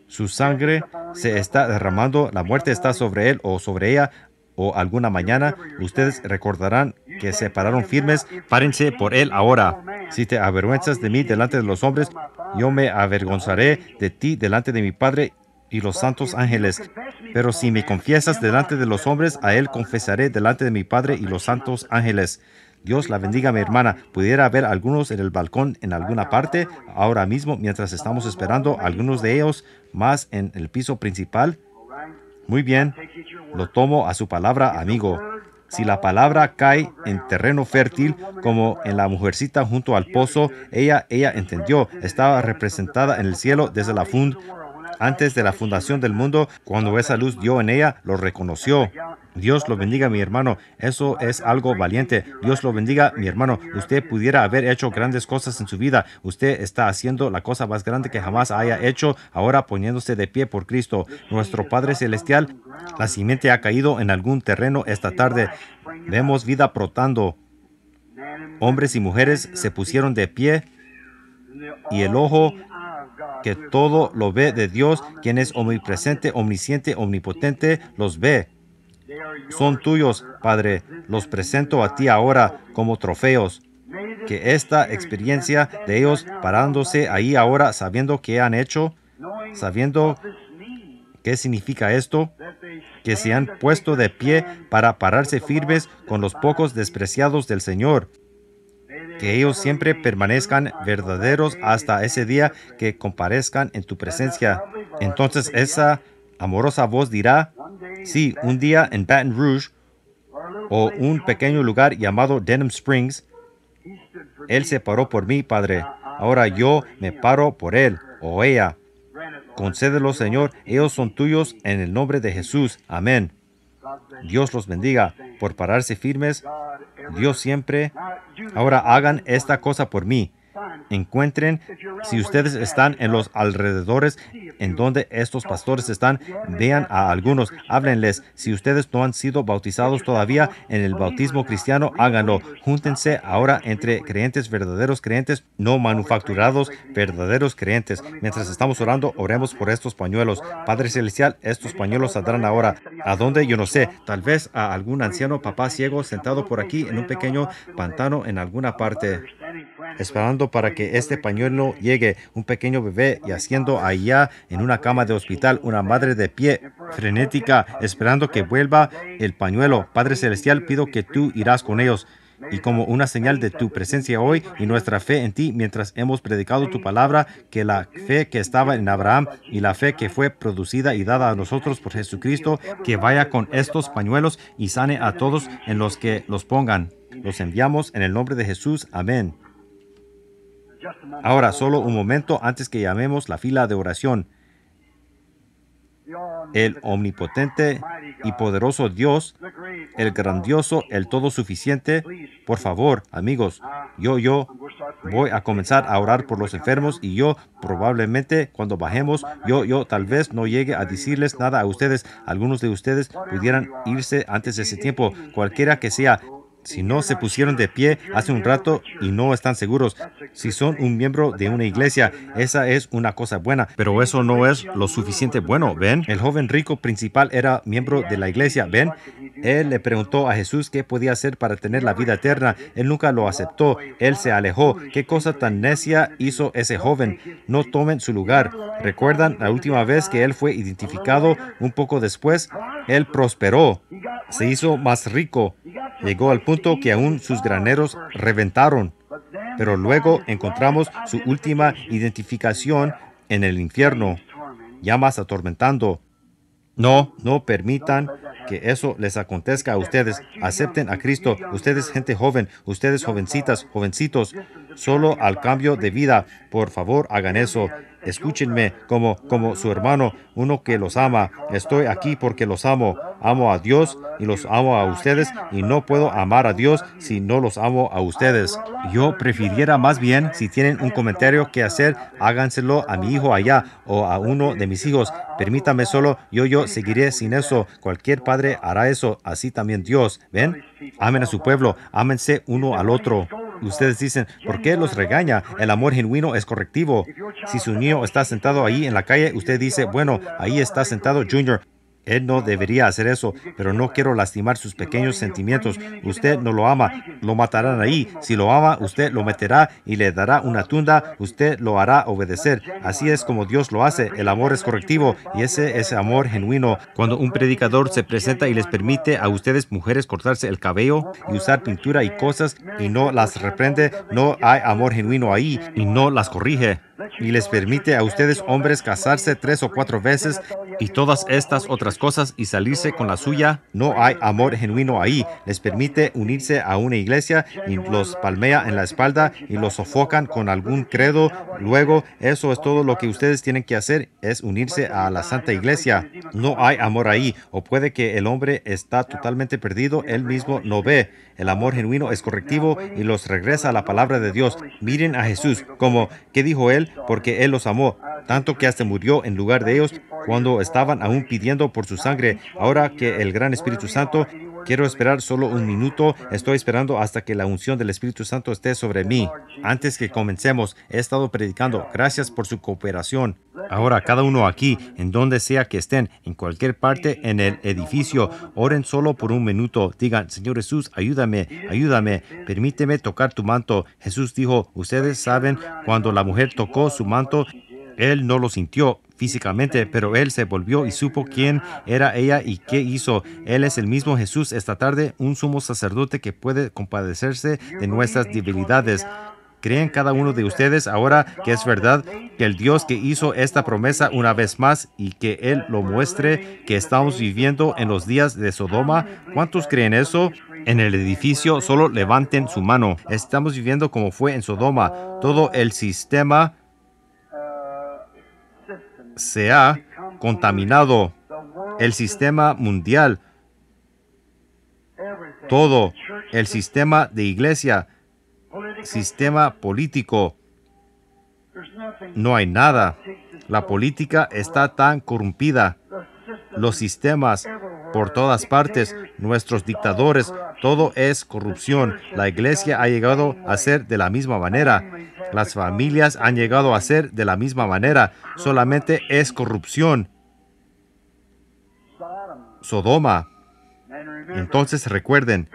su sangre se está derramando, la muerte está sobre él o sobre ella, o alguna mañana, ustedes recordarán que se pararon firmes, párense por él ahora. Si te avergüenzas de mí delante de los hombres, yo me avergonzaré de ti delante de mi Padre y los santos ángeles. Pero si me confiesas delante de los hombres, a él confesaré delante de mi Padre y los santos ángeles. Dios la bendiga, mi hermana. Pudiera haber algunos en el balcón en alguna parte ahora mismo mientras estamos esperando algunos de ellos más en el piso principal muy bien, lo tomo a su palabra, amigo. Si la palabra cae en terreno fértil, como en la mujercita junto al pozo, ella, ella entendió, estaba representada en el cielo desde la fund antes de la fundación del mundo, cuando esa luz dio en ella, lo reconoció. Dios lo bendiga, mi hermano. Eso es algo valiente. Dios lo bendiga, mi hermano. Usted pudiera haber hecho grandes cosas en su vida. Usted está haciendo la cosa más grande que jamás haya hecho, ahora poniéndose de pie por Cristo. Nuestro Padre Celestial, la simiente ha caído en algún terreno esta tarde. Vemos vida brotando. Hombres y mujeres se pusieron de pie y el ojo que todo lo ve de Dios, quien es omnipresente, omnisciente, omnipotente, los ve. Son tuyos, Padre. Los presento a ti ahora como trofeos. Que esta experiencia de ellos parándose ahí ahora, sabiendo qué han hecho, sabiendo qué significa esto, que se han puesto de pie para pararse firmes con los pocos despreciados del Señor que ellos siempre permanezcan verdaderos hasta ese día que comparezcan en tu presencia. Entonces esa amorosa voz dirá, sí, un día en Baton Rouge o un pequeño lugar llamado Denham Springs, Él se paró por mí, Padre. Ahora yo me paro por Él o ella. Concédelo, Señor. Ellos son tuyos en el nombre de Jesús. Amén. Dios los bendiga por pararse firmes. Dios siempre. Ahora hagan esta cosa por mí encuentren si ustedes están en los alrededores en donde estos pastores están, vean a algunos, háblenles. Si ustedes no han sido bautizados todavía en el bautismo cristiano, háganlo. Júntense ahora entre creyentes, verdaderos creyentes, no manufacturados, verdaderos creyentes. Mientras estamos orando, oremos por estos pañuelos. Padre Celestial, estos pañuelos saldrán ahora. ¿A dónde? Yo no sé. Tal vez a algún anciano papá ciego sentado por aquí en un pequeño pantano en alguna parte esperando para que este pañuelo llegue, un pequeño bebé y haciendo allá en una cama de hospital, una madre de pie frenética, esperando que vuelva el pañuelo. Padre Celestial, pido que tú irás con ellos. Y como una señal de tu presencia hoy y nuestra fe en ti mientras hemos predicado tu palabra, que la fe que estaba en Abraham y la fe que fue producida y dada a nosotros por Jesucristo, que vaya con estos pañuelos y sane a todos en los que los pongan. Los enviamos en el nombre de Jesús. Amén. Ahora, solo un momento antes que llamemos la fila de oración. El omnipotente y poderoso Dios, el grandioso, el todo suficiente, por favor, amigos, yo, yo voy a comenzar a orar por los enfermos y yo probablemente cuando bajemos, yo, yo tal vez no llegue a decirles nada a ustedes. Algunos de ustedes pudieran irse antes de ese tiempo, cualquiera que sea, si no se pusieron de pie hace un rato y no están seguros, si son un miembro de una iglesia, esa es una cosa buena, pero eso no es lo suficiente bueno, ¿ven? El joven rico principal era miembro de la iglesia, ¿ven? Él le preguntó a Jesús qué podía hacer para tener la vida eterna. Él nunca lo aceptó, él se alejó. ¿Qué cosa tan necia hizo ese joven? No tomen su lugar. ¿Recuerdan la última vez que él fue identificado un poco después? Él prosperó, se hizo más rico, llegó al punto que aún sus graneros reventaron. Pero luego encontramos su última identificación en el infierno, llamas atormentando. No, no permitan que eso les acontezca a ustedes. Acepten a Cristo. Ustedes gente joven, ustedes jovencitas, jovencitos solo al cambio de vida. Por favor, hagan eso. Escúchenme como, como su hermano, uno que los ama. Estoy aquí porque los amo. Amo a Dios y los amo a ustedes y no puedo amar a Dios si no los amo a ustedes. Yo prefiriera más bien, si tienen un comentario que hacer, háganselo a mi hijo allá o a uno de mis hijos. Permítame solo, yo, yo seguiré sin eso. Cualquier padre hará eso, así también Dios. ¿Ven? Amen a su pueblo, ámense uno al otro. Ustedes dicen, ¿por qué los regaña? El amor genuino es correctivo. Si su niño está sentado ahí en la calle, usted dice, bueno, ahí está sentado Junior, él no debería hacer eso, pero no quiero lastimar sus pequeños sentimientos. Usted no lo ama, lo matarán ahí. Si lo ama, usted lo meterá y le dará una tunda, usted lo hará obedecer. Así es como Dios lo hace. El amor es correctivo y ese es amor genuino. Cuando un predicador se presenta y les permite a ustedes mujeres cortarse el cabello y usar pintura y cosas y no las reprende, no hay amor genuino ahí y no las corrige y les permite a ustedes hombres casarse tres o cuatro veces y todas estas otras cosas y salirse con la suya, no hay amor genuino ahí. Les permite unirse a una iglesia y los palmea en la espalda y los sofocan con algún credo. Luego, eso es todo lo que ustedes tienen que hacer, es unirse a la Santa Iglesia. No hay amor ahí. O puede que el hombre está totalmente perdido, él mismo no ve. El amor genuino es correctivo y los regresa a la palabra de Dios. Miren a Jesús, como qué dijo él, porque Él los amó, tanto que hasta murió en lugar de ellos cuando estaban aún pidiendo por su sangre. Ahora que el gran Espíritu Santo Quiero esperar solo un minuto. Estoy esperando hasta que la unción del Espíritu Santo esté sobre mí. Antes que comencemos, he estado predicando. Gracias por su cooperación. Ahora, cada uno aquí, en donde sea que estén, en cualquier parte en el edificio, oren solo por un minuto. Digan, Señor Jesús, ayúdame, ayúdame, permíteme tocar tu manto. Jesús dijo, ustedes saben, cuando la mujer tocó su manto, él no lo sintió físicamente, pero él se volvió y supo quién era ella y qué hizo. Él es el mismo Jesús esta tarde, un sumo sacerdote que puede compadecerse de nuestras debilidades. ¿Creen cada uno de ustedes ahora que es verdad que el Dios que hizo esta promesa una vez más y que Él lo muestre que estamos viviendo en los días de Sodoma? ¿Cuántos creen eso? En el edificio solo levanten su mano. Estamos viviendo como fue en Sodoma. Todo el sistema se ha contaminado el sistema mundial, todo el sistema de iglesia, sistema político. No hay nada. La política está tan corrompida. Los sistemas por todas partes, nuestros dictadores, todo es corrupción. La iglesia ha llegado a ser de la misma manera. Las familias han llegado a ser de la misma manera. Solamente es corrupción. Sodoma. Entonces recuerden,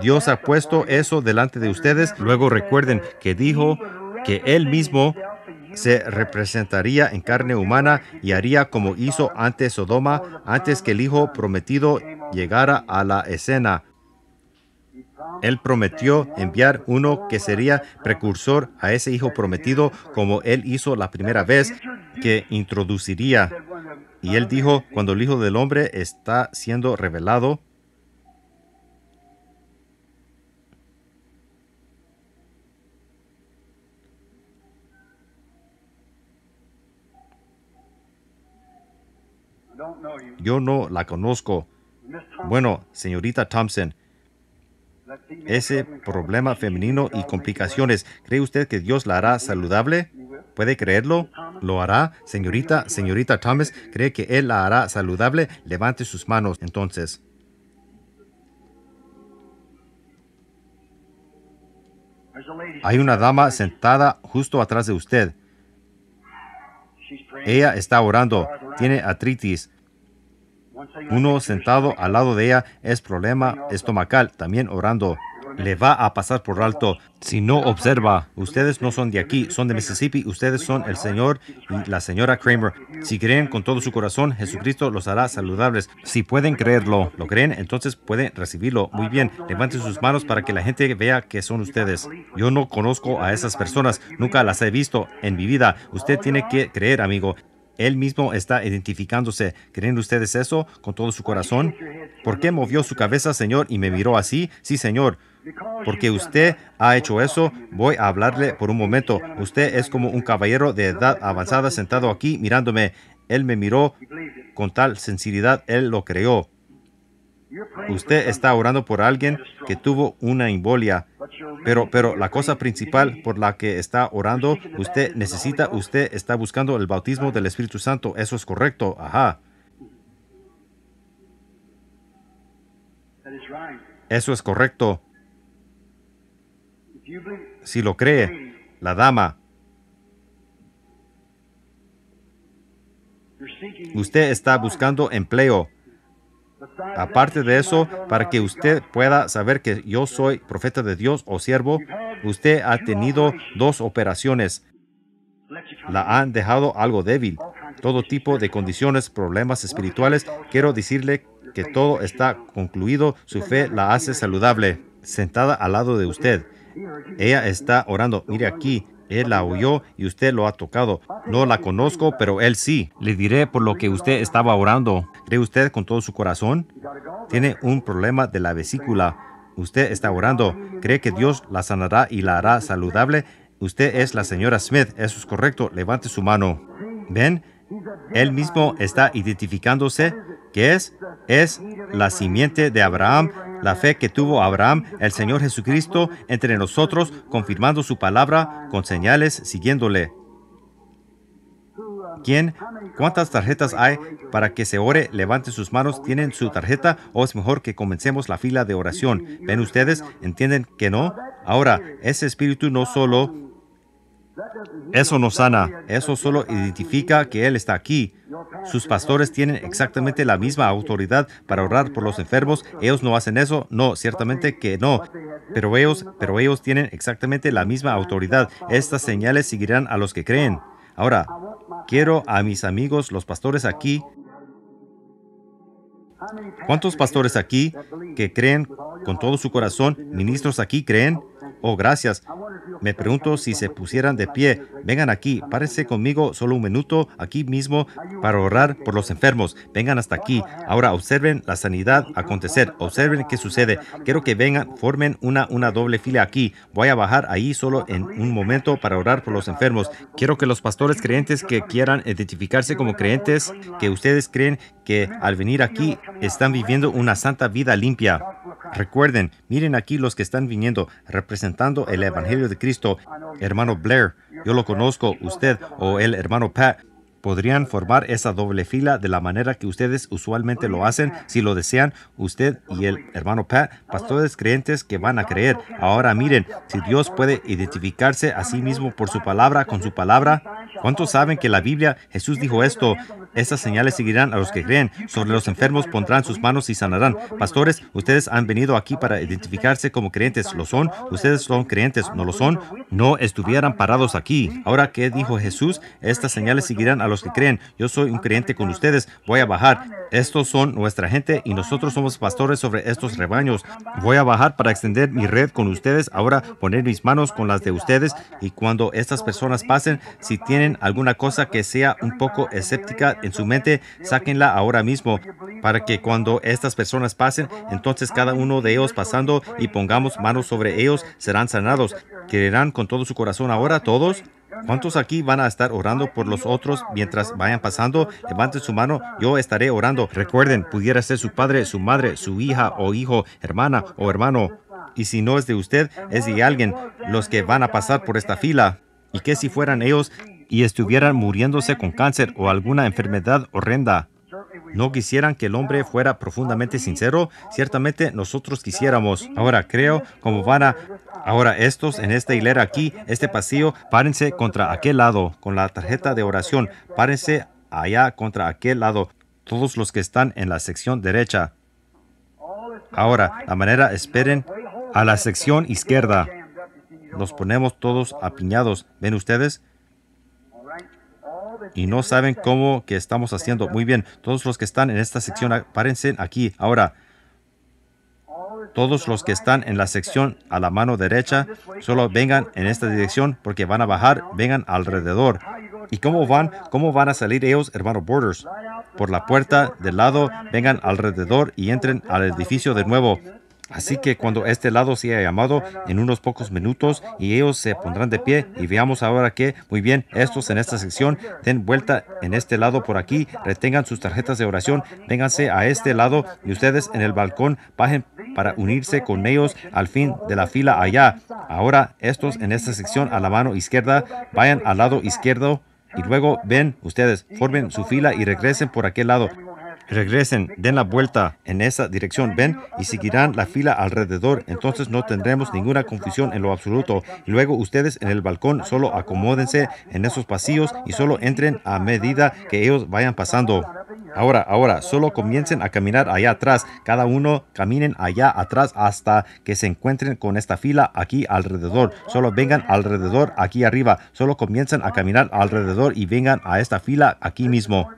Dios ha puesto eso delante de ustedes. Luego recuerden que dijo que Él mismo se representaría en carne humana y haría como hizo antes Sodoma antes que el Hijo prometido llegara a la escena. Él prometió enviar uno que sería precursor a ese hijo prometido como él hizo la primera vez que introduciría. Y él dijo, cuando el Hijo del Hombre está siendo revelado, yo no la conozco. Bueno, señorita Thompson, ese problema femenino y complicaciones, ¿cree usted que Dios la hará saludable? ¿Puede creerlo? ¿Lo hará? Señorita, señorita Thomas, ¿cree que Él la hará saludable? Levante sus manos entonces. Hay una dama sentada justo atrás de usted. Ella está orando. Tiene artritis. Uno sentado al lado de ella es problema estomacal, también orando. Le va a pasar por alto. Si no observa, ustedes no son de aquí, son de Mississippi, ustedes son el Señor y la señora Kramer. Si creen con todo su corazón, Jesucristo los hará saludables. Si pueden creerlo, lo creen, entonces pueden recibirlo. Muy bien, levanten sus manos para que la gente vea que son ustedes. Yo no conozco a esas personas, nunca las he visto en mi vida. Usted tiene que creer, amigo. Él mismo está identificándose. ¿Creen ustedes eso con todo su corazón? ¿Por qué movió su cabeza, Señor, y me miró así? Sí, Señor. Porque usted ha hecho eso, voy a hablarle por un momento. Usted es como un caballero de edad avanzada sentado aquí mirándome. Él me miró con tal sinceridad, él lo creó. Usted está orando por alguien que tuvo una embolia, pero, pero la cosa principal por la que está orando, usted necesita, usted está buscando el bautismo del Espíritu Santo. Eso es correcto. Ajá. Eso es correcto. Si lo cree, la dama, usted está buscando empleo. Aparte de eso, para que usted pueda saber que yo soy profeta de Dios o siervo, usted ha tenido dos operaciones. La han dejado algo débil. Todo tipo de condiciones, problemas espirituales. Quiero decirle que todo está concluido. Su fe la hace saludable. Sentada al lado de usted. Ella está orando. Mire aquí, él la oyó y usted lo ha tocado. No la conozco, pero él sí. Le diré por lo que usted estaba orando. ¿Cree usted con todo su corazón? Tiene un problema de la vesícula. Usted está orando. ¿Cree que Dios la sanará y la hará saludable? Usted es la señora Smith. Eso es correcto. Levante su mano. ¿Ven? Él mismo está identificándose ¿Qué es, es la simiente de Abraham, la fe que tuvo Abraham, el Señor Jesucristo, entre nosotros, confirmando su palabra con señales, siguiéndole. ¿Quién? ¿Cuántas tarjetas hay para que se ore? Levante sus manos. ¿Tienen su tarjeta o es mejor que comencemos la fila de oración? ¿Ven ustedes? ¿Entienden que no? Ahora, ese espíritu no solo eso no sana, eso solo identifica que Él está aquí. Sus pastores tienen exactamente la misma autoridad para orar por los enfermos. Ellos no hacen eso, no, ciertamente que no. Pero ellos, pero ellos tienen exactamente la misma autoridad. Estas señales seguirán a los que creen. Ahora, quiero a mis amigos, los pastores aquí. ¿Cuántos pastores aquí que creen con todo su corazón, ministros aquí creen? Oh, gracias. Ah, Me pregunto si se pusieran de pie. Vengan aquí, párense conmigo solo un minuto aquí mismo para orar por los enfermos. Vengan hasta aquí. Ahora observen la sanidad acontecer. Observen qué sucede. Quiero que vengan, formen una, una doble fila aquí. Voy a bajar ahí solo en un este momento para orar por los enfermos. Quiero que los pastores creyentes que quieran identificarse como creyentes, que ustedes creen que al venir aquí están viviendo una santa vida limpia. Recuerden, miren aquí los que están viniendo, representando el Evangelio de Cristo. Hermano Blair, yo lo conozco, usted o el hermano Pat, Podrían formar esa doble fila de la manera que ustedes usualmente lo hacen si lo desean, usted y el hermano Pat, pastores creyentes que van a creer. Ahora miren, si Dios puede identificarse a sí mismo por su palabra, con su palabra, ¿cuántos saben que la Biblia, Jesús dijo esto? Estas señales seguirán a los que creen. Sobre los enfermos pondrán sus manos y sanarán. Pastores, ustedes han venido aquí para identificarse como creyentes. ¿Lo son? ¿Ustedes son creyentes? ¿No lo son? No estuvieran parados aquí. Ahora, ¿qué dijo Jesús? Estas señales seguirán a los que creen. Yo soy un creyente con ustedes. Voy a bajar. Estos son nuestra gente y nosotros somos pastores sobre estos rebaños. Voy a bajar para extender mi red con ustedes. Ahora poner mis manos con las de ustedes y cuando estas personas pasen, si tienen alguna cosa que sea un poco escéptica en su mente, sáquenla ahora mismo para que cuando estas personas pasen, entonces cada uno de ellos pasando y pongamos manos sobre ellos serán sanados. ¿Quererán con todo su corazón ahora todos? ¿Cuántos aquí van a estar orando por los otros mientras vayan pasando? Levanten su mano, yo estaré orando. Recuerden, pudiera ser su padre, su madre, su hija o hijo, hermana o hermano. Y si no es de usted, es de alguien, los que van a pasar por esta fila. ¿Y que si fueran ellos y estuvieran muriéndose con cáncer o alguna enfermedad horrenda? no quisieran que el hombre fuera profundamente sincero, ciertamente nosotros quisiéramos. Ahora creo como van a... Ahora estos en esta hilera aquí, este pasillo, párense contra aquel lado, con la tarjeta de oración, párense allá contra aquel lado, todos los que están en la sección derecha. Ahora, la manera, esperen a la sección izquierda. Los ponemos todos apiñados. ¿Ven ustedes? y no saben cómo que estamos haciendo. Muy bien, todos los que están en esta sección, apárense ah, aquí. Ahora, todos los que están en la sección a la mano derecha, solo vengan en esta dirección porque van a bajar, vengan alrededor. ¿Y cómo van? ¿Cómo van a salir ellos, hermano Borders? Por la puerta del lado, vengan alrededor y entren al edificio de nuevo. Así que cuando este lado sea llamado en unos pocos minutos y ellos se pondrán de pie y veamos ahora que, muy bien, estos en esta sección den vuelta en este lado por aquí, retengan sus tarjetas de oración, vénganse a este lado y ustedes en el balcón bajen para unirse con ellos al fin de la fila allá. Ahora estos en esta sección a la mano izquierda vayan al lado izquierdo y luego ven ustedes, formen su fila y regresen por aquel lado. Regresen, den la vuelta en esa dirección, ven y seguirán la fila alrededor. Entonces no tendremos ninguna confusión en lo absoluto. Y luego ustedes en el balcón solo acomódense en esos pasillos y solo entren a medida que ellos vayan pasando. Ahora, ahora, solo comiencen a caminar allá atrás. Cada uno caminen allá atrás hasta que se encuentren con esta fila aquí alrededor. Solo vengan alrededor aquí arriba. Solo comiencen a caminar alrededor y vengan a esta fila aquí mismo.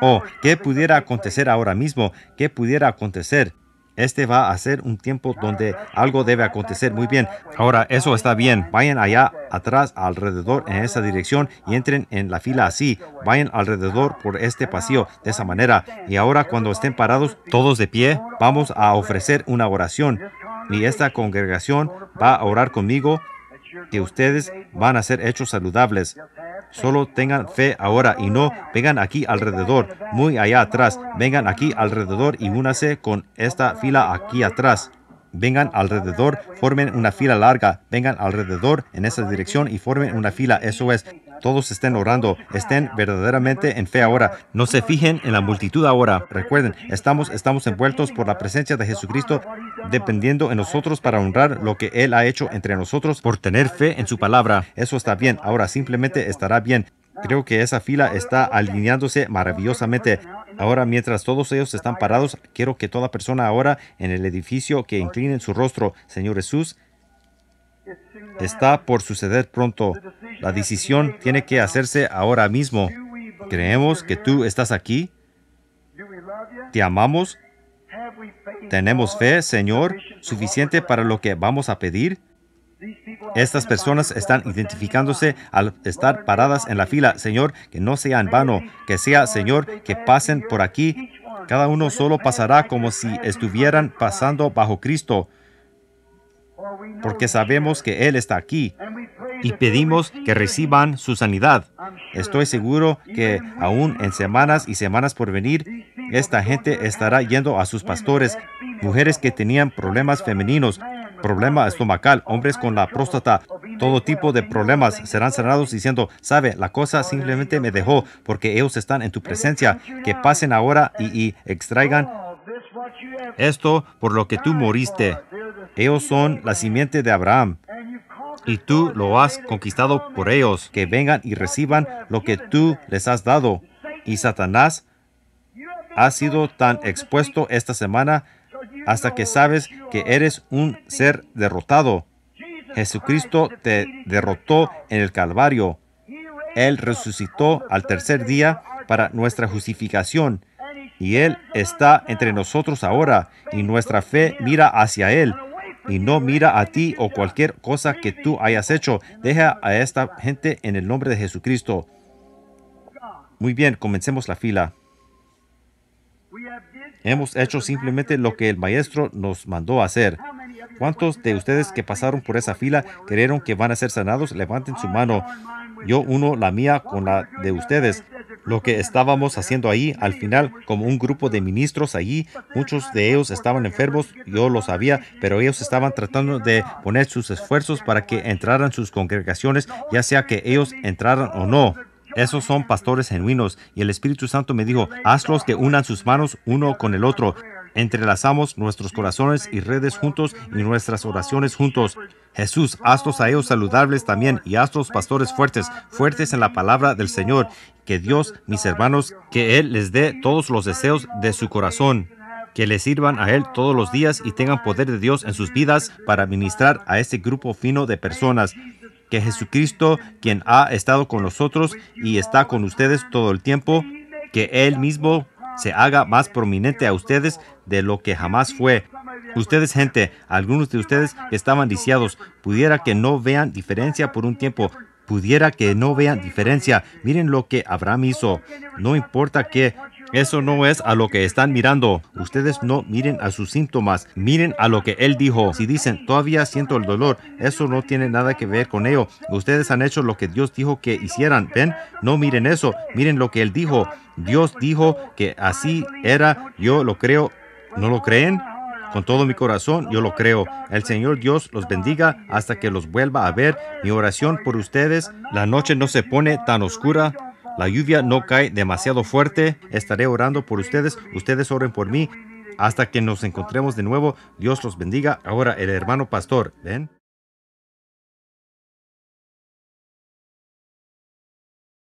Oh, ¿qué pudiera acontecer ahora mismo? ¿Qué pudiera acontecer? Este va a ser un tiempo donde algo debe acontecer. Muy bien. Ahora, eso está bien. Vayan allá atrás, alrededor, en esa dirección y entren en la fila así. Vayan alrededor por este pasillo, de esa manera. Y ahora, cuando estén parados, todos de pie, vamos a ofrecer una oración. Y esta congregación va a orar conmigo que ustedes van a ser hechos saludables. Solo tengan fe ahora y no vengan aquí alrededor, muy allá atrás. Vengan aquí alrededor y únase con esta fila aquí atrás vengan alrededor, formen una fila larga, vengan alrededor en esa dirección y formen una fila, eso es. Todos estén orando, estén verdaderamente en fe ahora. No se fijen en la multitud ahora. Recuerden, estamos, estamos envueltos por la presencia de Jesucristo, dependiendo en nosotros para honrar lo que Él ha hecho entre nosotros por tener fe en su palabra. Eso está bien, ahora simplemente estará bien. Creo que esa fila está alineándose maravillosamente. Ahora, mientras todos ellos están parados, quiero que toda persona ahora en el edificio que inclinen su rostro, Señor Jesús, está por suceder pronto. La decisión tiene que hacerse ahora mismo. ¿Creemos que tú estás aquí? ¿Te amamos? ¿Tenemos fe, Señor, suficiente para lo que vamos a pedir? Estas personas están identificándose al estar paradas en la fila. Señor, que no sea en vano, que sea, Señor, que pasen por aquí. Cada uno solo pasará como si estuvieran pasando bajo Cristo, porque sabemos que Él está aquí y pedimos que reciban su sanidad. Estoy seguro que aún en semanas y semanas por venir, esta gente estará yendo a sus pastores, mujeres que tenían problemas femeninos, problema estomacal, hombres con la próstata, todo tipo de problemas serán cerrados diciendo, sabe, la cosa simplemente me dejó porque ellos están en tu presencia, que pasen ahora y, y extraigan esto por lo que tú moriste. Ellos son la simiente de Abraham y tú lo has conquistado por ellos, que vengan y reciban lo que tú les has dado. Y Satanás ha sido tan expuesto esta semana hasta que sabes que eres un ser derrotado. Jesucristo te derrotó en el Calvario. Él resucitó al tercer día para nuestra justificación y Él está entre nosotros ahora y nuestra fe mira hacia Él y no mira a ti o cualquier cosa que tú hayas hecho. Deja a esta gente en el nombre de Jesucristo. Muy bien, comencemos la fila. Hemos hecho simplemente lo que el maestro nos mandó hacer. ¿Cuántos de ustedes que pasaron por esa fila creyeron que van a ser sanados? Levanten su mano. Yo uno la mía con la de ustedes. Lo que estábamos haciendo ahí, al final, como un grupo de ministros allí, muchos de ellos estaban enfermos, yo lo sabía, pero ellos estaban tratando de poner sus esfuerzos para que entraran sus congregaciones, ya sea que ellos entraran o no. Esos son pastores genuinos y el Espíritu Santo me dijo, hazlos que unan sus manos uno con el otro. Entrelazamos nuestros corazones y redes juntos y nuestras oraciones juntos. Jesús, hazlos a ellos saludables también y hazlos pastores fuertes, fuertes en la palabra del Señor. Que Dios, mis hermanos, que Él les dé todos los deseos de su corazón que le sirvan a Él todos los días y tengan poder de Dios en sus vidas para ministrar a este grupo fino de personas que Jesucristo, quien ha estado con nosotros y está con ustedes todo el tiempo, que Él mismo se haga más prominente a ustedes de lo que jamás fue. Ustedes, gente, algunos de ustedes estaban lisiados, pudiera que no vean diferencia por un tiempo, pudiera que no vean diferencia. Miren lo que Abraham hizo. No importa que eso no es a lo que están mirando. Ustedes no miren a sus síntomas, miren a lo que él dijo. Si dicen, todavía siento el dolor, eso no tiene nada que ver con ello. Ustedes han hecho lo que Dios dijo que hicieran. ¿Ven? No miren eso, miren lo que él dijo. Dios dijo que así era, yo lo creo. ¿No lo creen? Con todo mi corazón yo lo creo. El Señor Dios los bendiga hasta que los vuelva a ver. Mi oración por ustedes. La noche no se pone tan oscura la lluvia no cae demasiado fuerte. Estaré orando por ustedes, ustedes oren por mí. Hasta que nos encontremos de nuevo, Dios los bendiga. Ahora el hermano pastor, ¿ven?